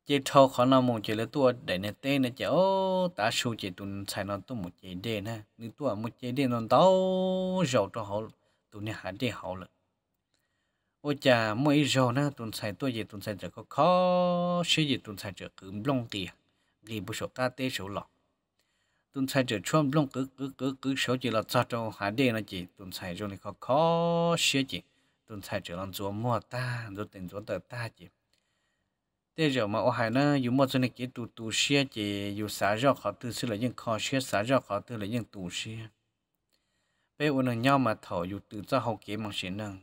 chỉ thâu khó nào mong chỉ là tua để nè tê nè chỉ ô ta su chỉ tuần sai nó tu một chỉ đê nè nếu tua một chỉ đê nó tao giàu cho họ tuần nè hạt đê họ lận ô cha mỗi giàu nè tuần sai tua gì tuần sai chỉ có khó xí gì tuần sai chỉ cứ long tiền đi bộ số cá tê số lọ tuần sai chỉ chọn long cứ cứ cứ cứ số chỉ là cho cho hạt đê nó chỉ tuần sai cho này khó khó xí chỉ tuần sai chỉ làm chúa mua ta rồi tiền chúa tờ ta chỉ thế rồi mà ô hải nó dùng một số này chỉ tụ tụ xe chỉ dùng xả ra khó tư sư là những khó xe xả ra khó tư là những tụ xe bây giờ nó nhau mà thở dùng từ cho học kế mà xin năng,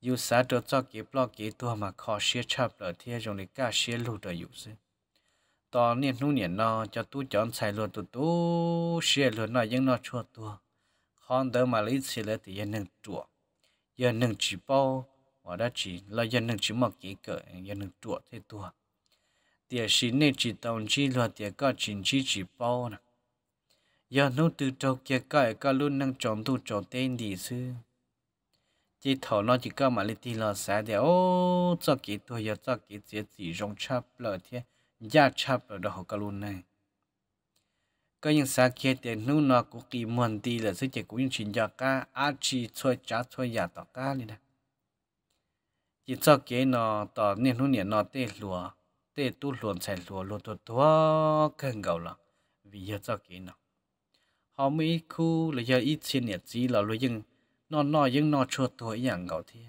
dù xả cho cho kế lo kế tua mà khó xe chập là thế rồi này cả xe lụt rồi dùng xin to niên nu niên nó cho tu chọn xài luôn tu tu xe luôn nó những nó chua tua con đỡ mà lấy xe là thì yên nâng chuột yên nâng chỉ bao và đã chỉ là dân được chỉ mặc kỹ cỡ dân được trụ thế tua tiền sĩ này chỉ tàu chi là tiền cả chính chi chỉ bao nè giờ nô từ trâu kia cả cả luôn năng chọn tu chọn tên gì sư chỉ thảo nó chỉ cả mà lấy tiền là sai để ô cho kỹ tôi giờ cho kỹ chỉ chỉ rong chắp lợi thế giá chắp lợi đâu họ cả luôn này có những sáng kia để nu nó cũng kỳ muôn đi là sẽ chỉ cũng những chuyện cho cả ác chi chơi chả chơi giả tỏ cả này chỉ cho cái nó tỏ niên hôn niên nó tê lúa tê tu luồn chạy lúa lúa tu tua cần gầu là vì giờ cho cái nó họ mới khu là giờ ít xin nhiệt gì là lúa nhưng nó nó nhưng nó chua tuổi อย่าง gầu thì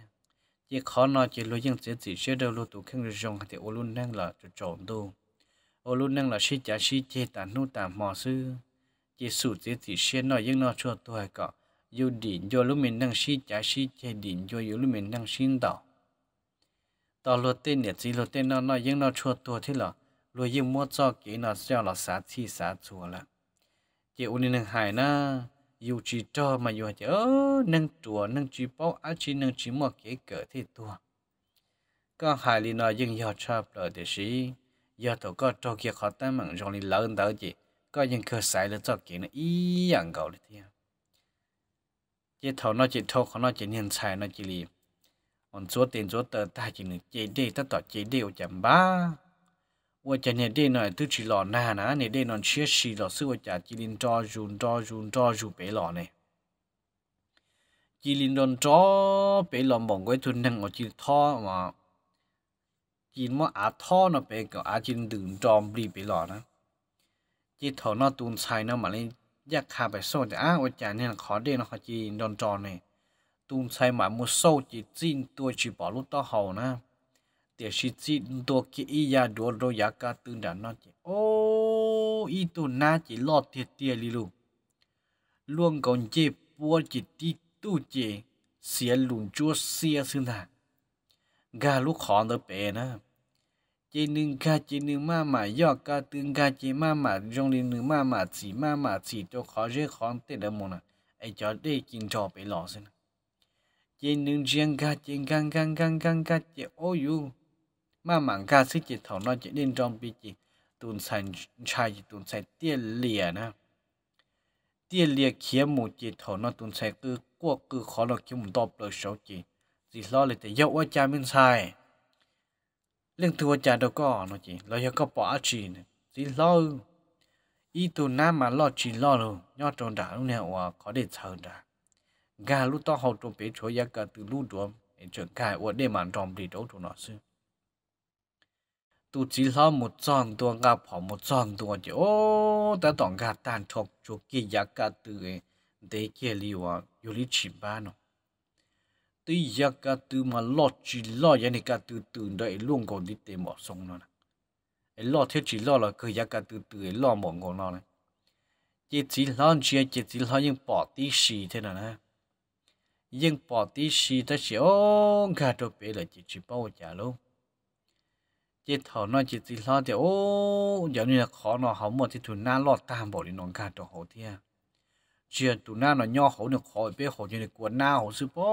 chỉ khó nó chỉ lúa nhưng chỉ chỉ sẽ đâu lúa tu khăn rong thì ô luôn năng là chỗ trộn đâu ô luôn năng là sĩ trả sĩ chế tàn nô tàn mò sư chỉ sụt chỉ chỉ sẽ nó nhưng nó chua tuổi cả dù đỉnh cho lúc mình năng sĩ trả sĩ chế đỉnh cho dù lúc mình năng xin đạo ต่อรถเต้นเนี่ยจีรถเต้นน้อยๆยังเราชัวตัวที่หรอรวยยิ่งมั่วจอกเกี่นอเจ้าเราสาที่สาชัวละเจ้าอุนิหนึ่งหายนะอยู่จีจอมาอยู่เจ้าหนึ่งตัวหนึ่งจีป้ออาจีหนึ่งจีมั่วเกี่เกิดที่ตัวก็หายลีน้อยยังยอดชอบเลยเดี๋ยวสิยอดตัวก็จอกเกี่ยขอตั้งมั่งจงลีเลินเดาจีก็ยังเคยใส่เลยจอกเกี่นะอีอย่างเก่าเลยทีเจ้าเท่าน้อยจีเท่าของน้อยจีเนียนชายน้อยจีรี on số tiền số tờ ta chỉ nên chế đi tất tỏ chế đi ở chậm ba và chả nè đi nói thứ chỉ lò na nà nè đi nói chia sẻ lò sư và chả chỉ linh cho run cho run cho run bé lò này chỉ linh đòn cho bé lò bỏ cái thun năng ở chỉ thọ mà chỉ mà à thọ nó bé cả à chỉ đừng cho bì bé lò nè chỉ thọ nó tuôn sai nó mà lên giác khá bé số thì à và chả nè khó đi nó khó chỉ đòn cho này tùn sai mà một sâu chỉ chín tôi chỉ bỏ lúc tao hầu na để chỉ chín tôi kia ý ya đồ đồ ya cả tùn đã nó chỉ ô ý tôi na chỉ oh, lo tiệt tiệt li luôn luôn còn chỉ bua chỉ ti tu chỉ xia lùn chúa xia xương thà gà lúc khó nó bể na chỉ nương gà chỉ nương ma mà do cả tùn gà chỉ ma mà trong linh nương ma mà chỉ ma mà chỉ cho khó dễ khó tết đâu một nè ai cho đây kinh trò bị lọ chị nương riêng ga chị gang gang gang gang ga chị ô yu mà mảng ga sức chị thầu nó chỉ nên trong bị chỉ tuần sai sai chị tuần sai tiền lìa nè tiền lìa kia một chị thầu nó tuần sai cứ quốc cứ khó lo kiếm một đọc được số chị gì lo lại để dậu ở cha bên sai liên thua cha đâu có nó chỉ lo cho có bỏ chị nè gì lo ý tuần nam mà lo chỉ lo rồi nhau tròn đã lúc hòa có để chờ đã gà lúc to học trong bé chỗ giá cả từ lúc đó trở cài ở đây mà trong đi đấu chỗ nó sư tu chỉ lo một tròn tua gặp họ một tròn tua chứ ô ta tỏng gà tan chọc chỗ kia giá cả từ để kia liu à yêu lý chìm ba nó tuy giá cả từ mà lo chỉ lo vậy này cả từ từ đợi luôn còn đi tìm mỏ sông nó lo thế chỉ lo là cứ giá cả từ từ lo mỏ ngô nó này chỉ chỉ lo chỉ chỉ lo nhưng bỏ tí xì thế nào nè ยังปอดที่ชีตเชียงกระโดดไปเลยจิตจิตป่วยจ้าลูกเจ็ดหัน้อยจิตจิตร้อนเดี๋ยวโอ้ยนี่ขอหน่อหอมหมดที่ถุนหน้ารอดตามบ่อหนองกระโดดหเทียเชื่อถุนหน้าหน่อยย่อหหนึ่งคอยไปหัวยืนกวนหน้าหัวซื้อป้อ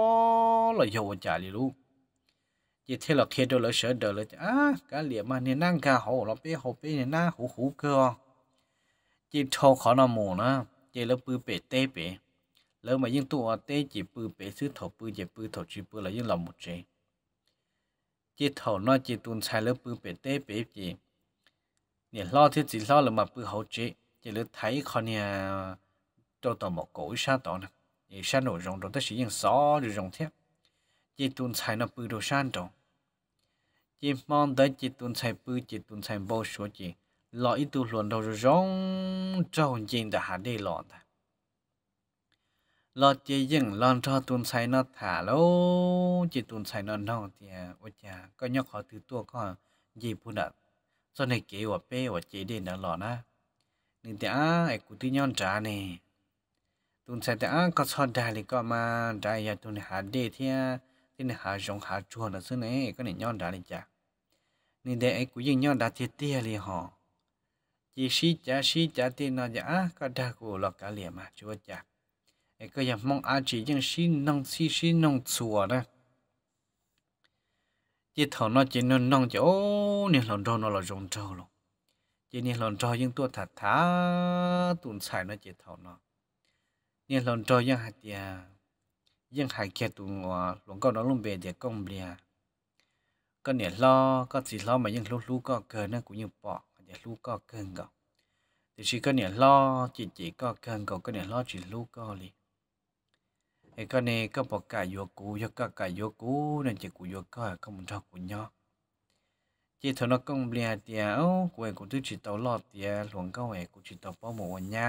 เลยโยนจ่าลูกเจ็ดเท่าเคดเลยเสือเดิดเลยจ้าก้าเหลี่ยมมาเนี่ยนั่งกระหัวเราไปหัวไปเนี่ยหน้าหูหูเกลอจิตโทรขอหน่อหมูนะเจ็ดแล้วปืนเป็ดเต้เป็ด lỡ mà những tụ ở chỉ bư bể sứ thổ bư chỉ bư thổ chỉ bư là những lòng một chế chỉ thổ nó chỉ tuôn sai lỡ bư bể tê bể gì nè lo thì chỉ lo là mà bư hậu chế chỉ lỡ thấy con nhà cho tàu một cổ sa tàu nè thì sa nổi rồng rồi tất sĩ những gió rồi rồng thép chỉ tuôn sai nó bư đồ san trồng chỉ mong tới chỉ tuôn sai bư chỉ tuôn sai bao số chỉ lo ít tu luận đầu rồi rong trâu nhìn đã hạ đi lọt ta ลอดเจยิ่งลอนชอตุนไซนอถ่าแล้วเจตุนไซนอนนองเตียโ่าจาก็ยกขอถือตัวก็ยีพูด่ะส่วนอ้เกว่าเป้ว่าเจเด่นดังหล่อนะนี่แต่อ้าไอ้กูที่ย้อนจ้าเนี่ยตุนไซแต่อ้าก็ชอดได้เลยก็มาได้ยาตุนหาเดเทียที่หาจงหาชวนนะซึ่งเนี่ยก็เนี่ยย้อนได้เลยจ้ะนี่แต่ไอ้กูยิ่งย้อนได้เทียเตี้ยเลยห่อจีชีจ้าชีจ้าเตียนอนจ้าก็ได้กูหลอกกาเหลี่ยมาช่วยจ้ะไอ้ก็ยังมองอาจียังชีน้องชีชีน้องชัวนะจีเถาน้อจีน้องน้องจะโอ้เนี่ยหลอนโดนเราจงเจ้าลงจีเนี่ยหลอนจอยังตัวถัดท้าตุนใส่น้อจีเถาน้อเนี่ยหลอนจอยังหัดเดียยังหายแค่ตัวหลวงก็น้องลงเบียเดียก้องเบียก็เนี่ยล้อก็สีล้อมายังลูกๆก็เกินนะกูยังปอกเดี๋ยวลูกก็เกินก่อนแต่ชีก็เนี่ยล้อจีจีก็เกินก่อนก็เนี่ยล้อจีลูกก็เลยไอ้ก็เนี่ยก็ปกายัวกูยก็กายัวกูนั่นจะกูยัวก็ก็มันชอบกูเนาะจีทนก็เบียเตียวกูเองกูที่จิตเอาลอดเตียหลวงก็เองกูจิตเอาป้อหมวันยา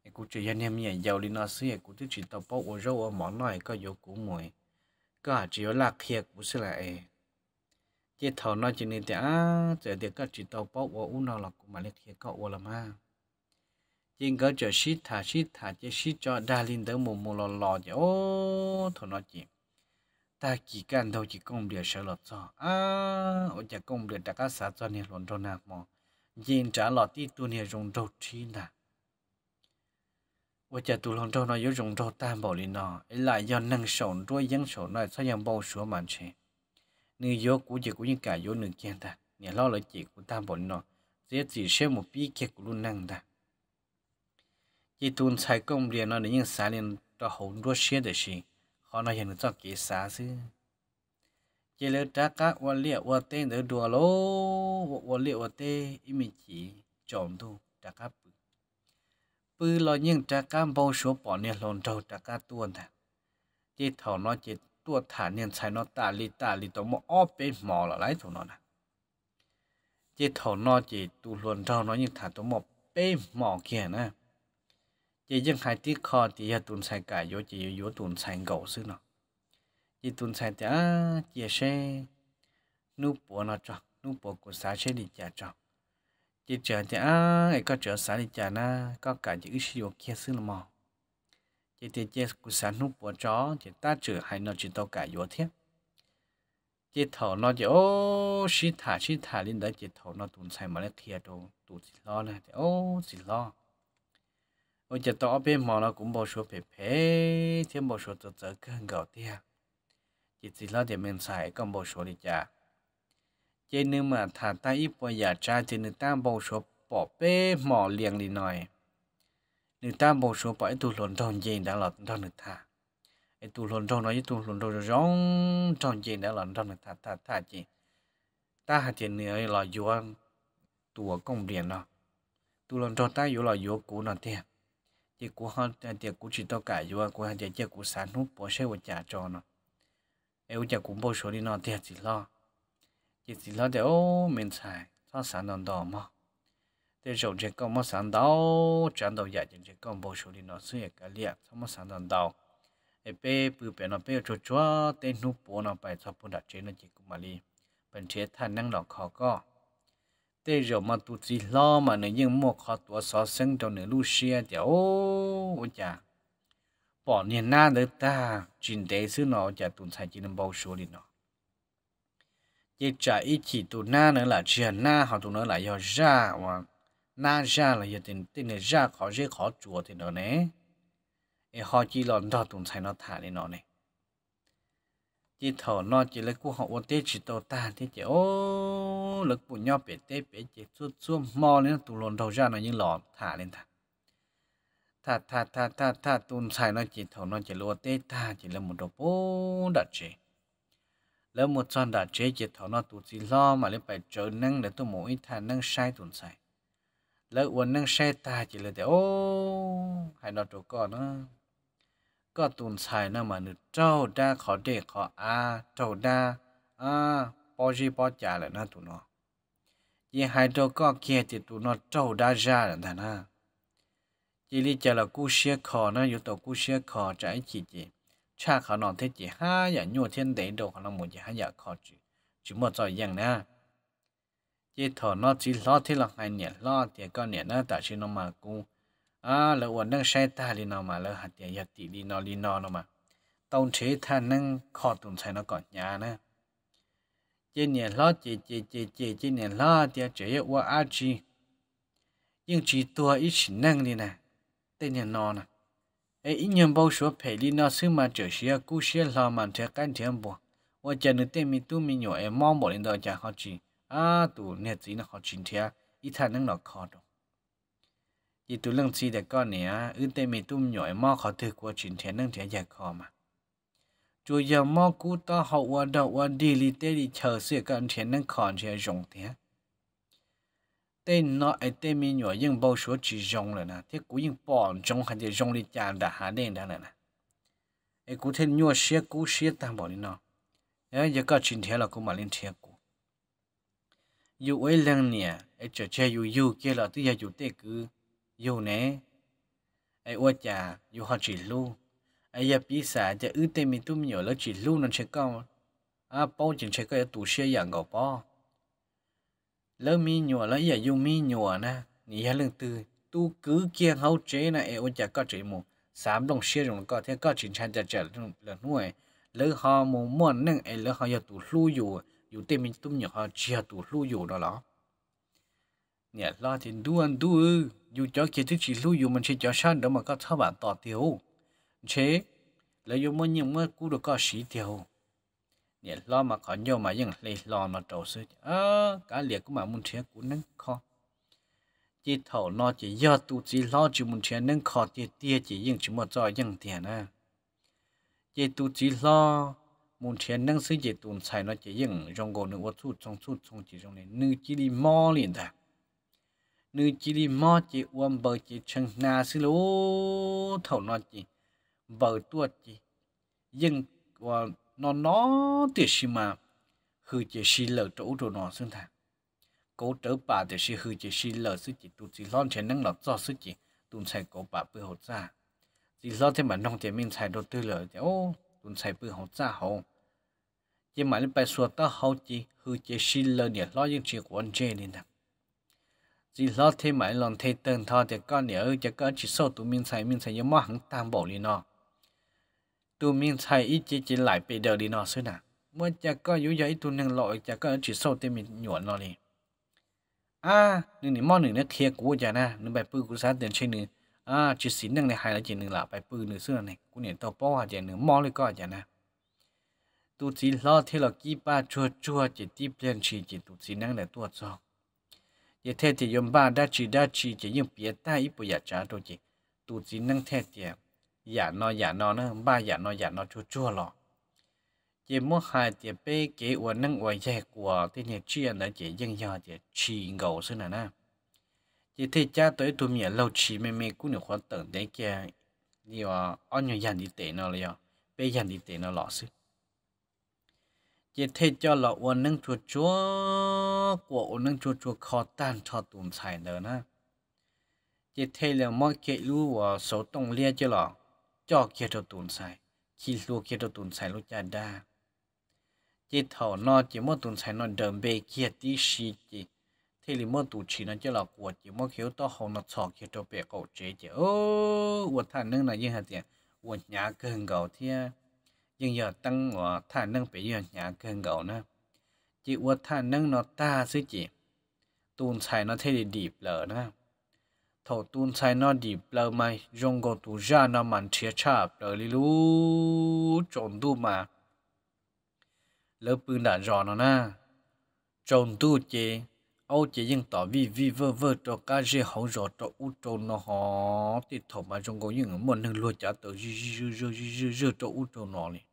ไอ้กูจะยันเนี่ยมีเยาวลินอสไอ้กูที่จิตเอาป้อโอโจหมอนหน่อยก็ยัวกูมวยก็จิวลักเคียกูสิละเอจีทนนอจีนี่เตียวเจอเดียวก็จิตเอาป้อโออุ้นเราหลักกูมาเล็กเคียก็โอละมา nhưng có chờ xí thả xí thả chứ xí cho đa linh tới mù mù lò lò chứ ô thôi nó chị ta chỉ cần thôi chỉ công điều sợ lọt cho à ở chả công điều đã các xã cho nên luôn cho nạc mò nhìn trả lọt đi tu này dùng đầu trí nà ở chả tu luôn cho nó dùng rung râu tam bảo linh nó lại do năng sầu đuôi dân sầu này sao dân bao số mà chị nếu vô của chỉ cũng như cả vô nửa kia ta nhà lo lợi chỉ của tam bảo linh nó dễ chỉ xem một bí kia của luôn năng ta ยี่ตุนใช้กงเรียนนั่นยิ่งสาเรียนตัวหงรัวเสียดสิขอนายเห็นจอกเกสาซื้อเจริญตากะวันเลี้ยววันเต้นเดือดดัวโลวันเลี้ยววันเต้นอิมิจิจอมดูตากะปีปืนลรายิ่งตากะเบาชัวปอนเนี่หลงเจ้าจากะตัวน่ะยีจถอนน้อยเจ็ดตัวฐานย่งใช้นอตาลีตาลีตัวมออ้อเป็นหมอละไรถูกน้อน่ะยี่ถอน้อเจ็ดตัวหลงเจ้าน้อยยิ่งฐานตัวมอเป็นหมอเกี่ยนะ chỉ những hai tí kho thì giờ tuần sai cả vô chỉ vô tuần sai gấu xứ nó chỉ tuần sai thì à chỉ xe nụ bộ nó cho nụ bộ của xã xe đi trả cho chỉ chờ thì à ấy có chờ xã đi trả na có cả những cái vô kia xứ là mò chỉ thì chỉ của xã nụ bộ cho chỉ ta chữ hai nó chỉ tao cả vô thế chỉ thầu nó chỉ ô xí thả xí thả lên đấy chỉ thầu nó tuần sai mà nó thiệt đồ tuần lo này ô xí lo ôi giờ tao bên mò nó cũng bỏ số phê phê thêm bỏ số tờ tờ cơn gạo tiền, chỉ chỉ lo để mình xài còn bỏ số đi chả trên nếu mà thả ta ít bỏ giả tra thì người ta bỏ số bỏ bê mò liền đi nói người ta bỏ số bỏ tụ lộn thon gì đã lọt thon được thả tụ lộn thon nói tụ lộn thon rồi rong thon gì đã lọt thon được thả thả thả chỉ, ta hạt tiền nữa e là vua tụ công điện nó tụ lộn thon ta vua là vua cũ nó thiệt chỉ à, của họ tiền của chỉ tao cải vô của tiền chỉ của sản nút bỏ xe của trả cho nó em chả cũng bỏ số đi nó tiền chỉ lo chỉ chỉ lo để ô mình xài sao sản đòn đó mà để rồi chỉ có mà sản đau chẳng đầu giải chỉ có bỏ số đi nó suy cái liệt không mà sản đòn đau em bé bự bé nó bé cho cho tên nút bỏ nó phải cho bỏ đặt trên nó chỉ cũng mà đi bên chế thành năng lọc khó có tê rồi mà tu gì lo mà nè nhưng mua khó tua xó sân trong nửa lu xe chả ô ô chả bỏ niên na đỡ ta chuyện tế xứ nó chả tụt sai chỉ nên bao số đi nó chỉ trả ít chỉ tụt na nữa là chuyện na họ tụt nữa là do ra và na ra là do tiền tiền này ra khó dễ khó chùa thì nó nè e họ chỉ lo đó tụt sai nó thả đi nó này chỉ thở nó chỉ lấy cuộc họ ôn tết chỉ tàu ta thế chứ ô lực bụi nhau bể tê bể chế chua chua mò lên tù lồn đầu ra nó như lò thả lên thả thả thả thả thả thả tùn xài nó chỉ thầu nó chỉ lùa tê thả chỉ là một đồ bố đặt chế lỡ một tròn đặt chế chỉ thầu nó tù chỉ lo mà lên phải trở năng để tụ mỗi thả năng sai tùn xài lỡ uốn năng sai ta chỉ là để ô hay nó chỗ con nó có tùn xài nó mà nửa trâu đa khó để khó a trâu đa a bao giờ bao trả lại na tụi nó chỉ hai đứa có kia thì tụi nó trâu đa ra là thà ha chỉ lý chả là Gu xe khó nó yếu tố Gu xe khó chả ấy chỉ chỉ cha khó nó thế chỉ ha ya nhua thiên đế đồ khó nó muốn chỉ ha ya khó chứ chứ một rồi dạng nè chỉ thọ nó chỉ lo thế là hai nhẹ lo thì con nhẹ nó tại chứ nó mà gu, à là uốn đang sai ta đi nó mà là hạt tiền hạt tỷ đi nó đi nó nó mà tông chế than năng khó tụng sai nó còn nhà nè chỉ niệm lo chỉ chỉ chỉ chỉ chỉ niệm lo thì chỉ yêu qua a chi nhưng chỉ tua ít chỉ năng đi nè tên niệm nó nè ấy ít nhân bao số phải đi nó xứ mà trở xía cú xía lo mà trở cán thiam bộ và chân nữa tên mi tu mi nhỏ em mong bỏ lên đó chả học chi à tu niệm gì nó khó chín thia ít thằng năng nó khó đâu chỉ tu lăng chi để con nè ư tên mi tu mi nhỏ em mong học thử qua chín thia năng thia giải khó mà chú giờ mò cú ta học qua đầu qua đi li tê đi chờ sự cận thiện năng còn chưa dùng thế tên nó ấy tên mình nhỏ nhưng bao số chỉ dùng rồi nè thế cú nhưng bỏ dùng hay để dùng đi chả đã hạ đen đã nè ấy cú thêm nhỏ xía cú xía ta bỏ đi nó ấy giờ có chuyện thế là cú mà lên thế cú dù ấy lần nè ấy chờ chơi dù dù kia là tôi giờ dù tê cứ dù nè ấy ua chả dù họ chỉ luôn ai giờ bị xả giờ ư tê mình tụm nhiều là chỉ lu nó chơi con à bao chừng chơi cái tủ xe dạng gò bao lỡ mi nhỏ, lỡ giờ dùng mi nhỏ na nhỉ hai lần từ tu cứ kia hậu chế na ôi chả có chỉ một sám đồng xe rồi có thế có chính chăn chả chả là nuôi lỡ họ một món nâng ấy lỡ họ giờ tủ lu dù dù tê mình tụm nhiều họ chỉ tủ lu dù đó lắm nhẹ lo thì đu ăn đu ư dù cho kia thứ chỉ lu dù mình sẽ cho sao đó mà có thao bản tỏ tiêu chế là yêu muốn nhưng mà cú được có sĩ tiêu nè lo mà còn nhiều mà nhưng lấy lo mà trầu sư à ờ, cả liệt cũng mà muốn chế cú nâng khó chỉ thầu nó chỉ do tu chỉ lo chỉ muốn chế nâng khó tiền tiền chỉ nhưng chỉ một giỏi nhưng tiền à chỉ tu chỉ lo muốn chế nâng sư chỉ tu sai nó chỉ nhưng trong gò nước vật trong chút trong chỉ trong này nữ chỉ đi mò liền ta nữ chỉ đi mò chỉ uống bờ chỉ chừng na sư lố thầu nó chỉ vợ tua chỉ nhưng và ờ, nó nó thì xí mà hư chỉ xí lỡ chỗ rồi nó xưng thà cố trở bà thì xí hư chỉ xí lỡ xí chỉ tụt chỉ lon chén năng lọt do xí chỉ tụt xài cố bà bự hậu ra chỉ lo thế mà nông thì mình xài đồ tư lỡ thì ô tụt xài bự hậu ra hậu chỉ mà lên bài suốt ta hậu chỉ hư chỉ xí lỡ để lo những chuyện của anh chê nên thằng chỉ lo thế mà lòng thế tên thọ thì con nhớ cho con chỉ số tụi mình xài mình xài nhớ mò hẳn tam bộ liền nó ตัวมิงใช้อีจีจีหลายปีเดียวดีนอซึ่งน่ะเมื่อจะก็ยุ่ยอีตัวหนึ่งลอยจะก็จีโซ่เต็มหยวนนอเลยอ่าหนึ่งหนึ่งมอหนึ่งเนี่ยเทียกูจะนะหนึ่งใบปื้กูซัดเดินใช่หนึ่งอ่าจีสินหนึ่งในหาแล้วจีหนึ่งหละไปปื้หนึ่งเสื้อเนี่กูเนี่ยตัวป้อจะหนึ่งมอเลยก็จะนะตัวจีล้อเทลกี้ป้าชัวชัวจีที่เปลี่ยนชีจีตัวจีนั่งในตัวจองยเที่ยมบ้าได้ชีได้ชีจะยิ่งเปียใต้อีปุยจ้าตัวจีตัวจีนั่งเทเตีย giả nó giả nó nó ba giả nó giả nó chua chua lọ chỉ muốn hai chỉ bé kế uốn nâng uốn dè của thế này chuyện là chỉ dân do chỉ chỉ ngầu xưa này nè chỉ thấy cha tới tụi mình lâu chỉ mày mày cũng được khoan tưởng đấy kia nhiều ăn nhiều dàn đi tệ nó liền bé dàn đi tệ nó lọ xứ chỉ thấy cho lọ uốn nâng chua chua của uốn nâng chua chua khó tan cho tụm xài nữa nè chỉ thấy là mọi cái lũ số tông lia chứ lọ cho kia cho tùn sai chỉ lu kia cho tùn sai lu cha da chỉ thầu nó chỉ mỗi tùn sai nó đầm bề kia tí xì chỉ thế thì mỗi tù chỉ nó chỉ là quạt chỉ mỗi kiểu to hồng nó sọ kia cho bề cầu chế chỉ ô của thằng nâng là như hạt tiền của nhả cơn gạo thế nhưng giờ tăng của thằng nâng bây giờ nhả cơn gạo nữa chỉ của thằng nâng nó ta chứ chỉ tùn sai nó thế thì điệp lỡ nữa thổ tuôn sai nó đi lơ mai dùng gò tu ra nó mặn chia chạp đỡ lý lú trộn tu mà lỡ bưng đã rõ nó na trộn tu chế âu chế nhưng tỏ vì vì vơ vơ cho cá rê hậu rõ cho u trộn nó họ thì thầu mà dùng gò những một nương lúa chả tờ dư dư dư dư dư dư cho u trộn nó này,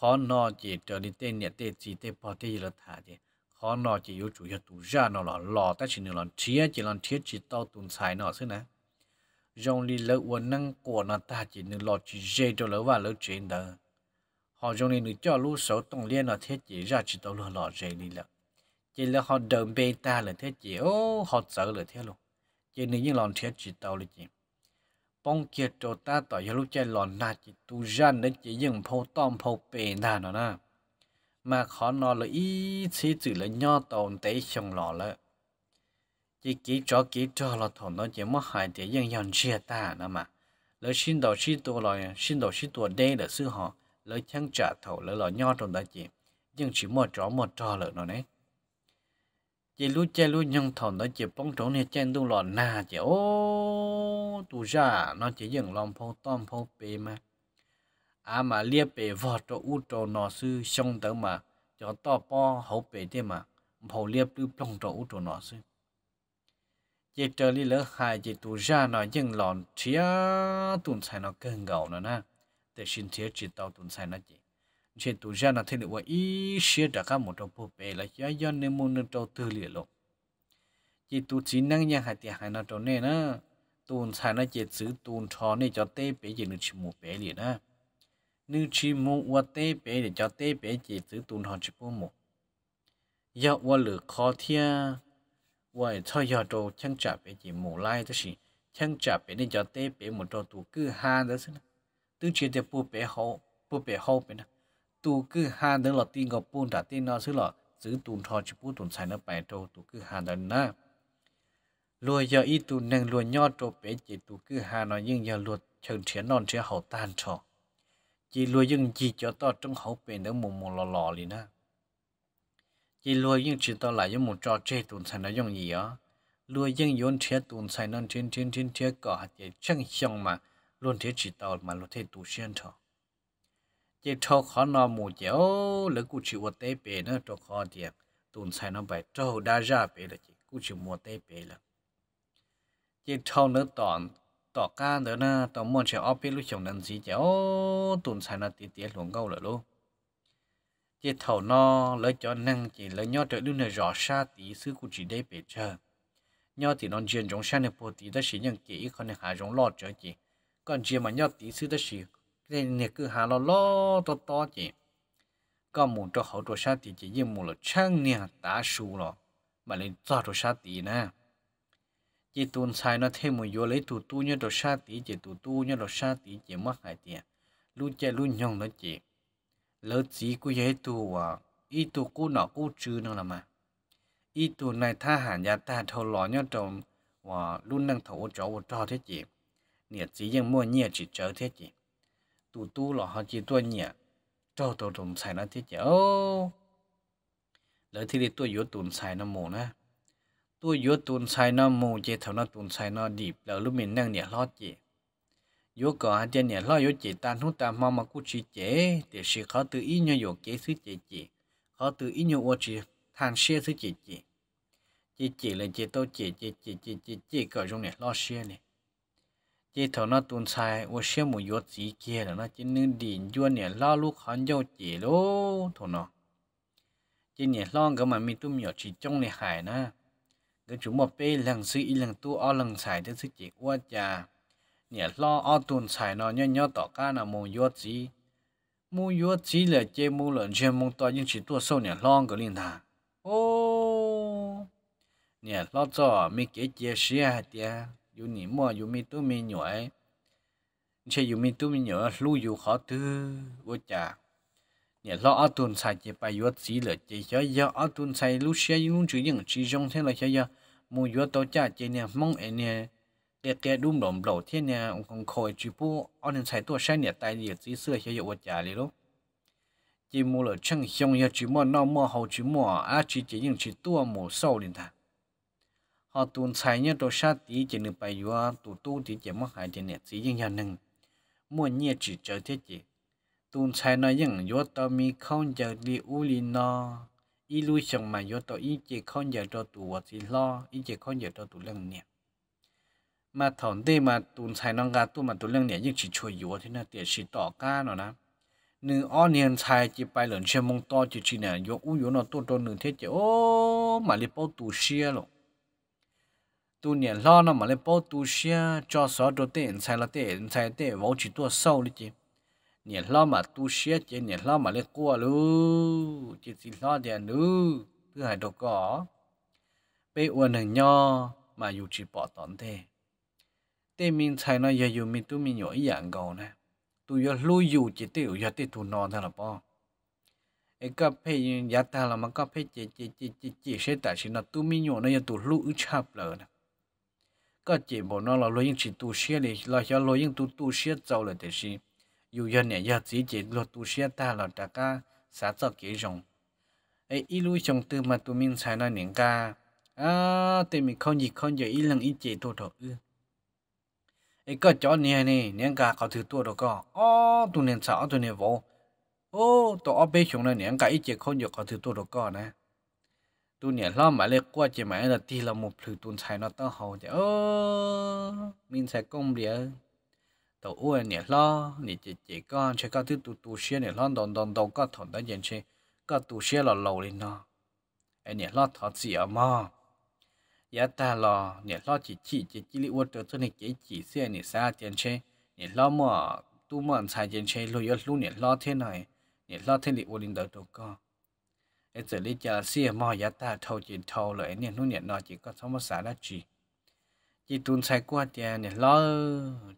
khó nó chỉ trở đi tên nhẹ tên gì tên bỏ tên gì là thả chứ họ nó chỉ yếu chủ yếu tụ ra nó là lò ta chỉ nó là chia chỉ là thiết chỉ tao tồn tại nó xí nè dòng li lỡ uốn năng của nó ta chỉ nó lò chỉ dễ cho lỡ và lỡ chuyện đó họ dòng li nó cho lũ số tổng liên nó thiết chỉ ra chỉ tao lỡ lò dê li lỡ chỉ là họ đờm bê ta là thiết chỉ ô họ sợ là thế luôn chỉ nên những lòn thiết chỉ tao là chỉ bông kia cho ta tỏ yếu lúc chơi lòn na chỉ tu ra nó chỉ dùng phô tom phô bê na nó na mà khó nó là ý chỉ chỉ là nho tồn tế xong lọ lợ chỉ kỹ cho kỹ cho là thằng nó chỉ mất hại thì dân dân chia ta nữa mà lỡ xin đầu xin tổ rồi xin đầu xin tổ đây là sư họ lỡ chẳng trả thầu lỡ lọ nho trong đó chỉ nhưng chỉ một trò một cho lỡ nó đấy chỉ lúc chơi lúc nhân thằng nó chỉ bóng trống này chen tu lọ na chỉ ô tu ra nó chỉ dừng lòng phô tom phô bê mà à mà liệt bể vợ cho u cho nó sư xong tới mà cho to po hậu bể thế mà hậu liệt tư plong cho u cho nó sư chế trở đi lỡ hai chế tu ra nó nhưng lòn chia tuần sai nó cơn gạo nó na để xin chế chỉ tao tuần sai nó chỉ chế tu ra nó thấy được ว่า ý sẽ đã cả một trong bộ bể là cho dân nên muốn cho tư liệu luôn. chế tu chỉ năng nhà hai tiền hai nó cho nên á tuần sai nó chế giữ tuần cho nên cho tê bể chỉ được chỉ một bể liền á nữ chỉ mu wa tế bé để cho tế bé chỉ tứ tuần họ chỉ bố một giờ wa lử khó thia wa cho giờ đồ chăng trả bé chỉ mu lai đó xí chăng trả bé để cho tế bé một đồ tu cứ ha đó xí tứ chỉ để bố bé hậu bố bé hậu bé nè tu cứ ha đó là tin gặp bố trả tin nó xí là tứ tuần họ chỉ bố tuần sai nó bé đồ tu cứ ha đó nè lùa giờ ít tu nâng lùa nho đồ bé chỉ tu cứ ha nó nhưng giờ luôn chừng chiến non chiến hậu tan cho chỉ lùi chỉ cho to trong hậu bên đó mù lò lò liền á chỉ lùi chỉ to lại một trò chơi tuần sai nó giống gì á xong mà luôn chỉ to mà luôn thế tu xuyên thôi chỉ cho khó nó mù chỉ ô lỡ cụ chỉ vật tế cho khó tiền tuần đa ra bể là chỉ cụ chỉ mua tế bể là chỉ cho nó toàn tỏ ca nữa na tỏ mòn trẻ óp biết lúc chồng nằm gì chơi, ô, tuần sai nó tì tì luồng câu rồi luôn chỉ thầu nó lấy cho năng chỉ lấy nhau trở đứa này rõ xa tí sư cũng chỉ để bể chờ nhau thì non chuyện trong xa này bồ tí ta chỉ nhận kỹ còn này hà trong lọt chơi chỉ còn chơi mà nhau tí sư đó chỉ nên này cứ hà lo lo to to chỉ còn muốn cho hậu đồ xa tí chỉ như một là chăng nhà đã su rồi mà lên cho đồ xa tí nè chỉ tuần sai nó thêm một vô lấy tụ tu nhớ đồ sa tí chỉ tụ tu nhớ đồ sa tí chỉ mất hai tiền lu chạy lu nhong nó chỉ lỡ chỉ của giấy tụ à ít tụ cũ nọ cũ trừ nó là mà ít tụ này tha hẳn nhà ta thầu lọ nhớ trồng và luôn đang thầu chỗ trò thế chỉ nhiệt chỉ dân mua nhiệt chỉ chờ thế chỉ tụ tu lọ họ chỉ tu nhiệt cho tổ trồng sai nó thế chỉ ô lỡ thì tu vô tụn sai nó mù nữa tôi yếu tuần sai nó mù chế thầu nó tuần sai nó điệp là lúc mình năng nhẹ lo chế yếu có hai chân nhẹ lo yếu chế tan hút ta mong mà cút chế để sự khó tự ý nhau yếu chế suy chế chế khó tự ý nhau ô chế than xe suy chế chế chế chế là chế tao chế chế chế chế chế chế cỡ trong nhẹ lo xe này chế thầu nó tuần sai ô xe mù yếu gì kia là nó chỉ nương điền yếu nhẹ lo lúc khó nhau chế lô thầu nó chế nhẹ lo cái mà mình tụm nhỏ chỉ trong này hại na ตัวจุมาเป้หลังซื้ออีหลังตู้อ้อหลังสายตัวซื้อจีอ้วนจ่าเนี่ยล่ออ้อตุนสายนอนย่อยๆต่อก้านอ่ะมูยอดจีมูยอดจีเลยเจมูเลยเจมูตัวยิ่งจีตัวโซเนี่ยล่องก็ลินทาโอ้เนี่ยล่อจ่อไม่เก๋เจียเสียเดียอยู่หนีมั่วอยู่มีตู้มีหน่วยเชยอยู่มีตู้มีหน่วยลู่อยู่ขอตื้อว่าจ่าเนี่ยเราเอาตุนใส่จะไปยอดสีเหลือจะเยอะๆเอาตุนใส่ลูกเชียยุ่งจุยังจีจงเท่าไรเชีย mù e yo to cha chế nè mong em nè để để đúng lộn lộn thế nè ông còn khỏi chỉ bu ông nên xài tua sáng nè tại địa chỉ xưa hiệu hiệu trả đi lúc chỉ mù lợ chẳng xong ya chỉ mua nó mua hậu chỉ mua à chỉ chỉ những chỉ tua xài nhớ đồ sát tí chỉ nửa bài tụ tu tí chỉ mắc hại thế nè chỉ những nhà nưng mua chỉ chờ thế chỉ tuôn xài nó những yo tao mi không chờ đi u liền nó อีลุยชงมาโยตอีเจคอนยาโตตัวสิลออีเจคอนยาโตตัวเรื่องเนี่ยมาถอนได้มาตุนชายน้องกาตัวมาตัวเรื่องเนี่ยยิ่งชิช่วยอยู่ที่นั่นเตี๋ยีิต่อก้านเนาะนะหนึ่งอ้อนเนียนชายจีไปเหลินเชมงต่อจีจีเนี่ยโยกอุโยนอตัวโดนหนึ่งเทจโอ้มาลีโปตูเชียหลงตัวเนี่ยล้อเนาะมาลีโปตูเชียจอสอดตัวเต็นชายละเตนชายเต๋วอลจีตัวเศร้าเลยจี nhẹ lo mà tu xiết chứ nhẹ lo mà lấy cua lu chỉ xin lo để nu thứ hai đâu cỏ, bây uẩn hàng nho mà dù chỉ bỏ tón thế tê mình thấy nó giờ dù mình tu mình nhỏ ý dạng cầu nè tu giờ lui dù chỉ tiêu giờ tiêu tu non thôi là bao ấy các phê giá ta là mà các phê chỉ chỉ chỉ chỉ chỉ sẽ tại chỉ là tu mình nhỏ nó giờ tu lu ứ chạp lờ nè các chị bộ nó là lo những chỉ tu xiết này, là cho lo những tu tu xiết giàu là thế gì dù dân này giờ chỉ chỉ luật tu sĩ ta là đã cả xã cho kỹ rộng ấy ít lui trong tư mà tụi mình xài nói những ca à tụi mình không gì không giờ ít lần ít chỉ tôi thôi ư ấy có chó nè này những ca có thứ tôi đâu có ô tụi nên sợ tụi nên vô ô tụi ở bên chúng này những ca ít chỉ không giờ có thứ tôi đâu có nè tụi nên lo mà lấy qua chỉ mà là ti là một thứ tụi xài nó tao hầu chứ ô mình sẽ công việc đầu uế nè lo nè chỉ chỉ con chơi con thứ tu tu xe nè lo đòn đòn đầu con thằng đấy yên chơi con tu xe là lâu lên nó anh nè lo thọ gì ở mà giá ta lo nè lo chỉ chỉ chỉ chỉ li uế trở cho nè chỉ chỉ xe nè xa yên chơi nè lo mà tu mà xài yên chơi lo yếu lu nè lo thế này nè lo thế li uế lên đầu đầu con anh chỉ li chờ xe mà giá ta thâu chỉ thâu rồi anh nè nu nè nó chỉ có sáu mươi sáu đã chỉ chỉ tuần sai qua chè nè lo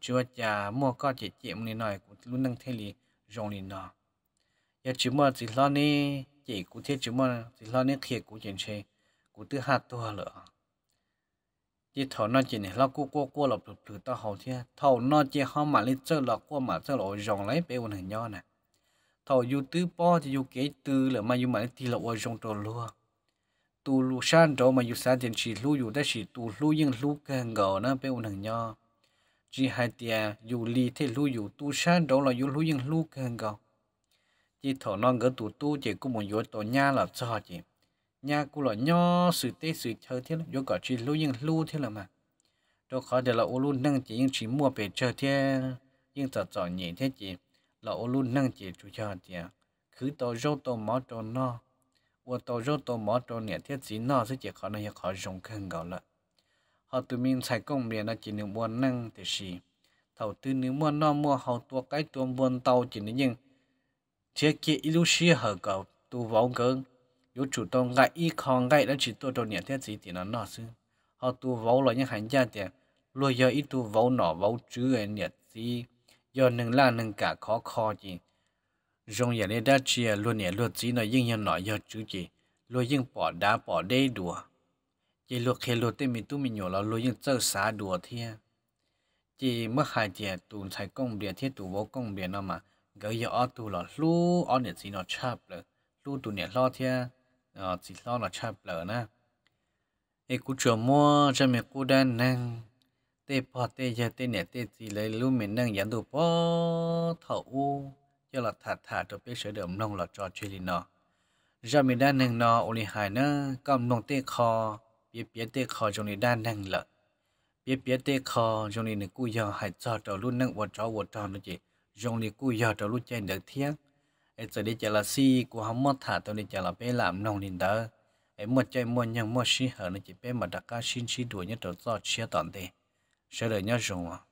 chưa chà mua có chỉ chiếm nè nói cũng luôn năng thế lì rong nè nọ giờ chỉ mua chỉ lo nè chỉ cũng thiết chỉ mua chỉ lo nè kia cũng chuyện chơi cũng tự hạt tua lỡ chỉ thầu nó chỉ nè lo cua cua cua lọc lục lử tao hầu thế thầu nó chỉ họ mà lên chơi lọc qua mà chơi lọc rong lấy bê quần hình nhau nè thầu dù tứ po thì dù kế tư là mà dù mà thì lọc qua rong tròn luôn tu lu shan đó mà yu sa tiền chỉ lu yu đó chỉ tu lu nhưng lu cái ngờ nó bé un nhau chỉ hai tia yu li thế lu tu shan đó là yu lu nhưng lu cái ngờ chỉ thọ non gỡ tu tu chỉ cũng một yu tổ nha là cho chị nha cũng là nho sự tế sự chơi thế yu cả chỉ lu nhưng lu thế là mà đó khó để là ô lu nâng chỉ nhưng chỉ mua về chơi thế nhưng thật rõ nhỉ thế chị là ô lu nâng chỉ chủ cho tia cứ tổ rau tổ mỏ tổ no 我到肉到毛到两天只那是节可能也可容更高了。họ tự mình chạy công liền là chỉ nếu năng thì gì thầu tư nếu muốn mua họ tua cái tua buôn tàu chỉ nếu nhưng chế kia ilu xí hở cầu tu vong cơ yếu chủ tông gai y con gai đó chỉ tôi đồ nhẹ thế gì họ tu vong là những hành gia thì lôi giờ ít tu vong nọ vong chứ nhẹ gì giờ nâng là nâng cả khó khó gì rong ya da chi ya luôn ya lu chi nó yin yan nó ya chú chi lu yin bỏ đá bỏ đê đùa chỉ lu khe lu tê mi tu mi nhỏ là lu yin chơi xá đùa thia chỉ mất hai tiền tụ thải công điện thiết tu vô công điện nó mà gỡ giờ ở tu lo lu ở nè chỉ nó chập rồi lu tu nè lo thia ờ chỉ lo là chập rồi na ai e cũng chờ mua cho mẹ cô đang năng tê bỏ tê giờ tê nè tê chỉ lấy lu mình năng dẫn tụ bỏ thầu u do là thả thả cho biết sửa đậm nông là cho chơi lìn nọ giờ mình đang nâng nọ ôn hài nữa còn nông tê kho biết biết tê kho trong này đang nâng lợn biết biết tê kho trong này cú giờ hãy cho trò luôn nâng vào cho vào trò nữa chị trong này cú giờ trò luôn chơi được thiếc ấy giờ đi chơi là si của không mất thả tôi đi chơi là bé làm nông lìn đỡ, ấy mất chơi mất nhưng mất si hở nữa chị bé mà đặt cá xin si đuổi nhất trò cho chia tận thế sẽ đợi nhớ dùng à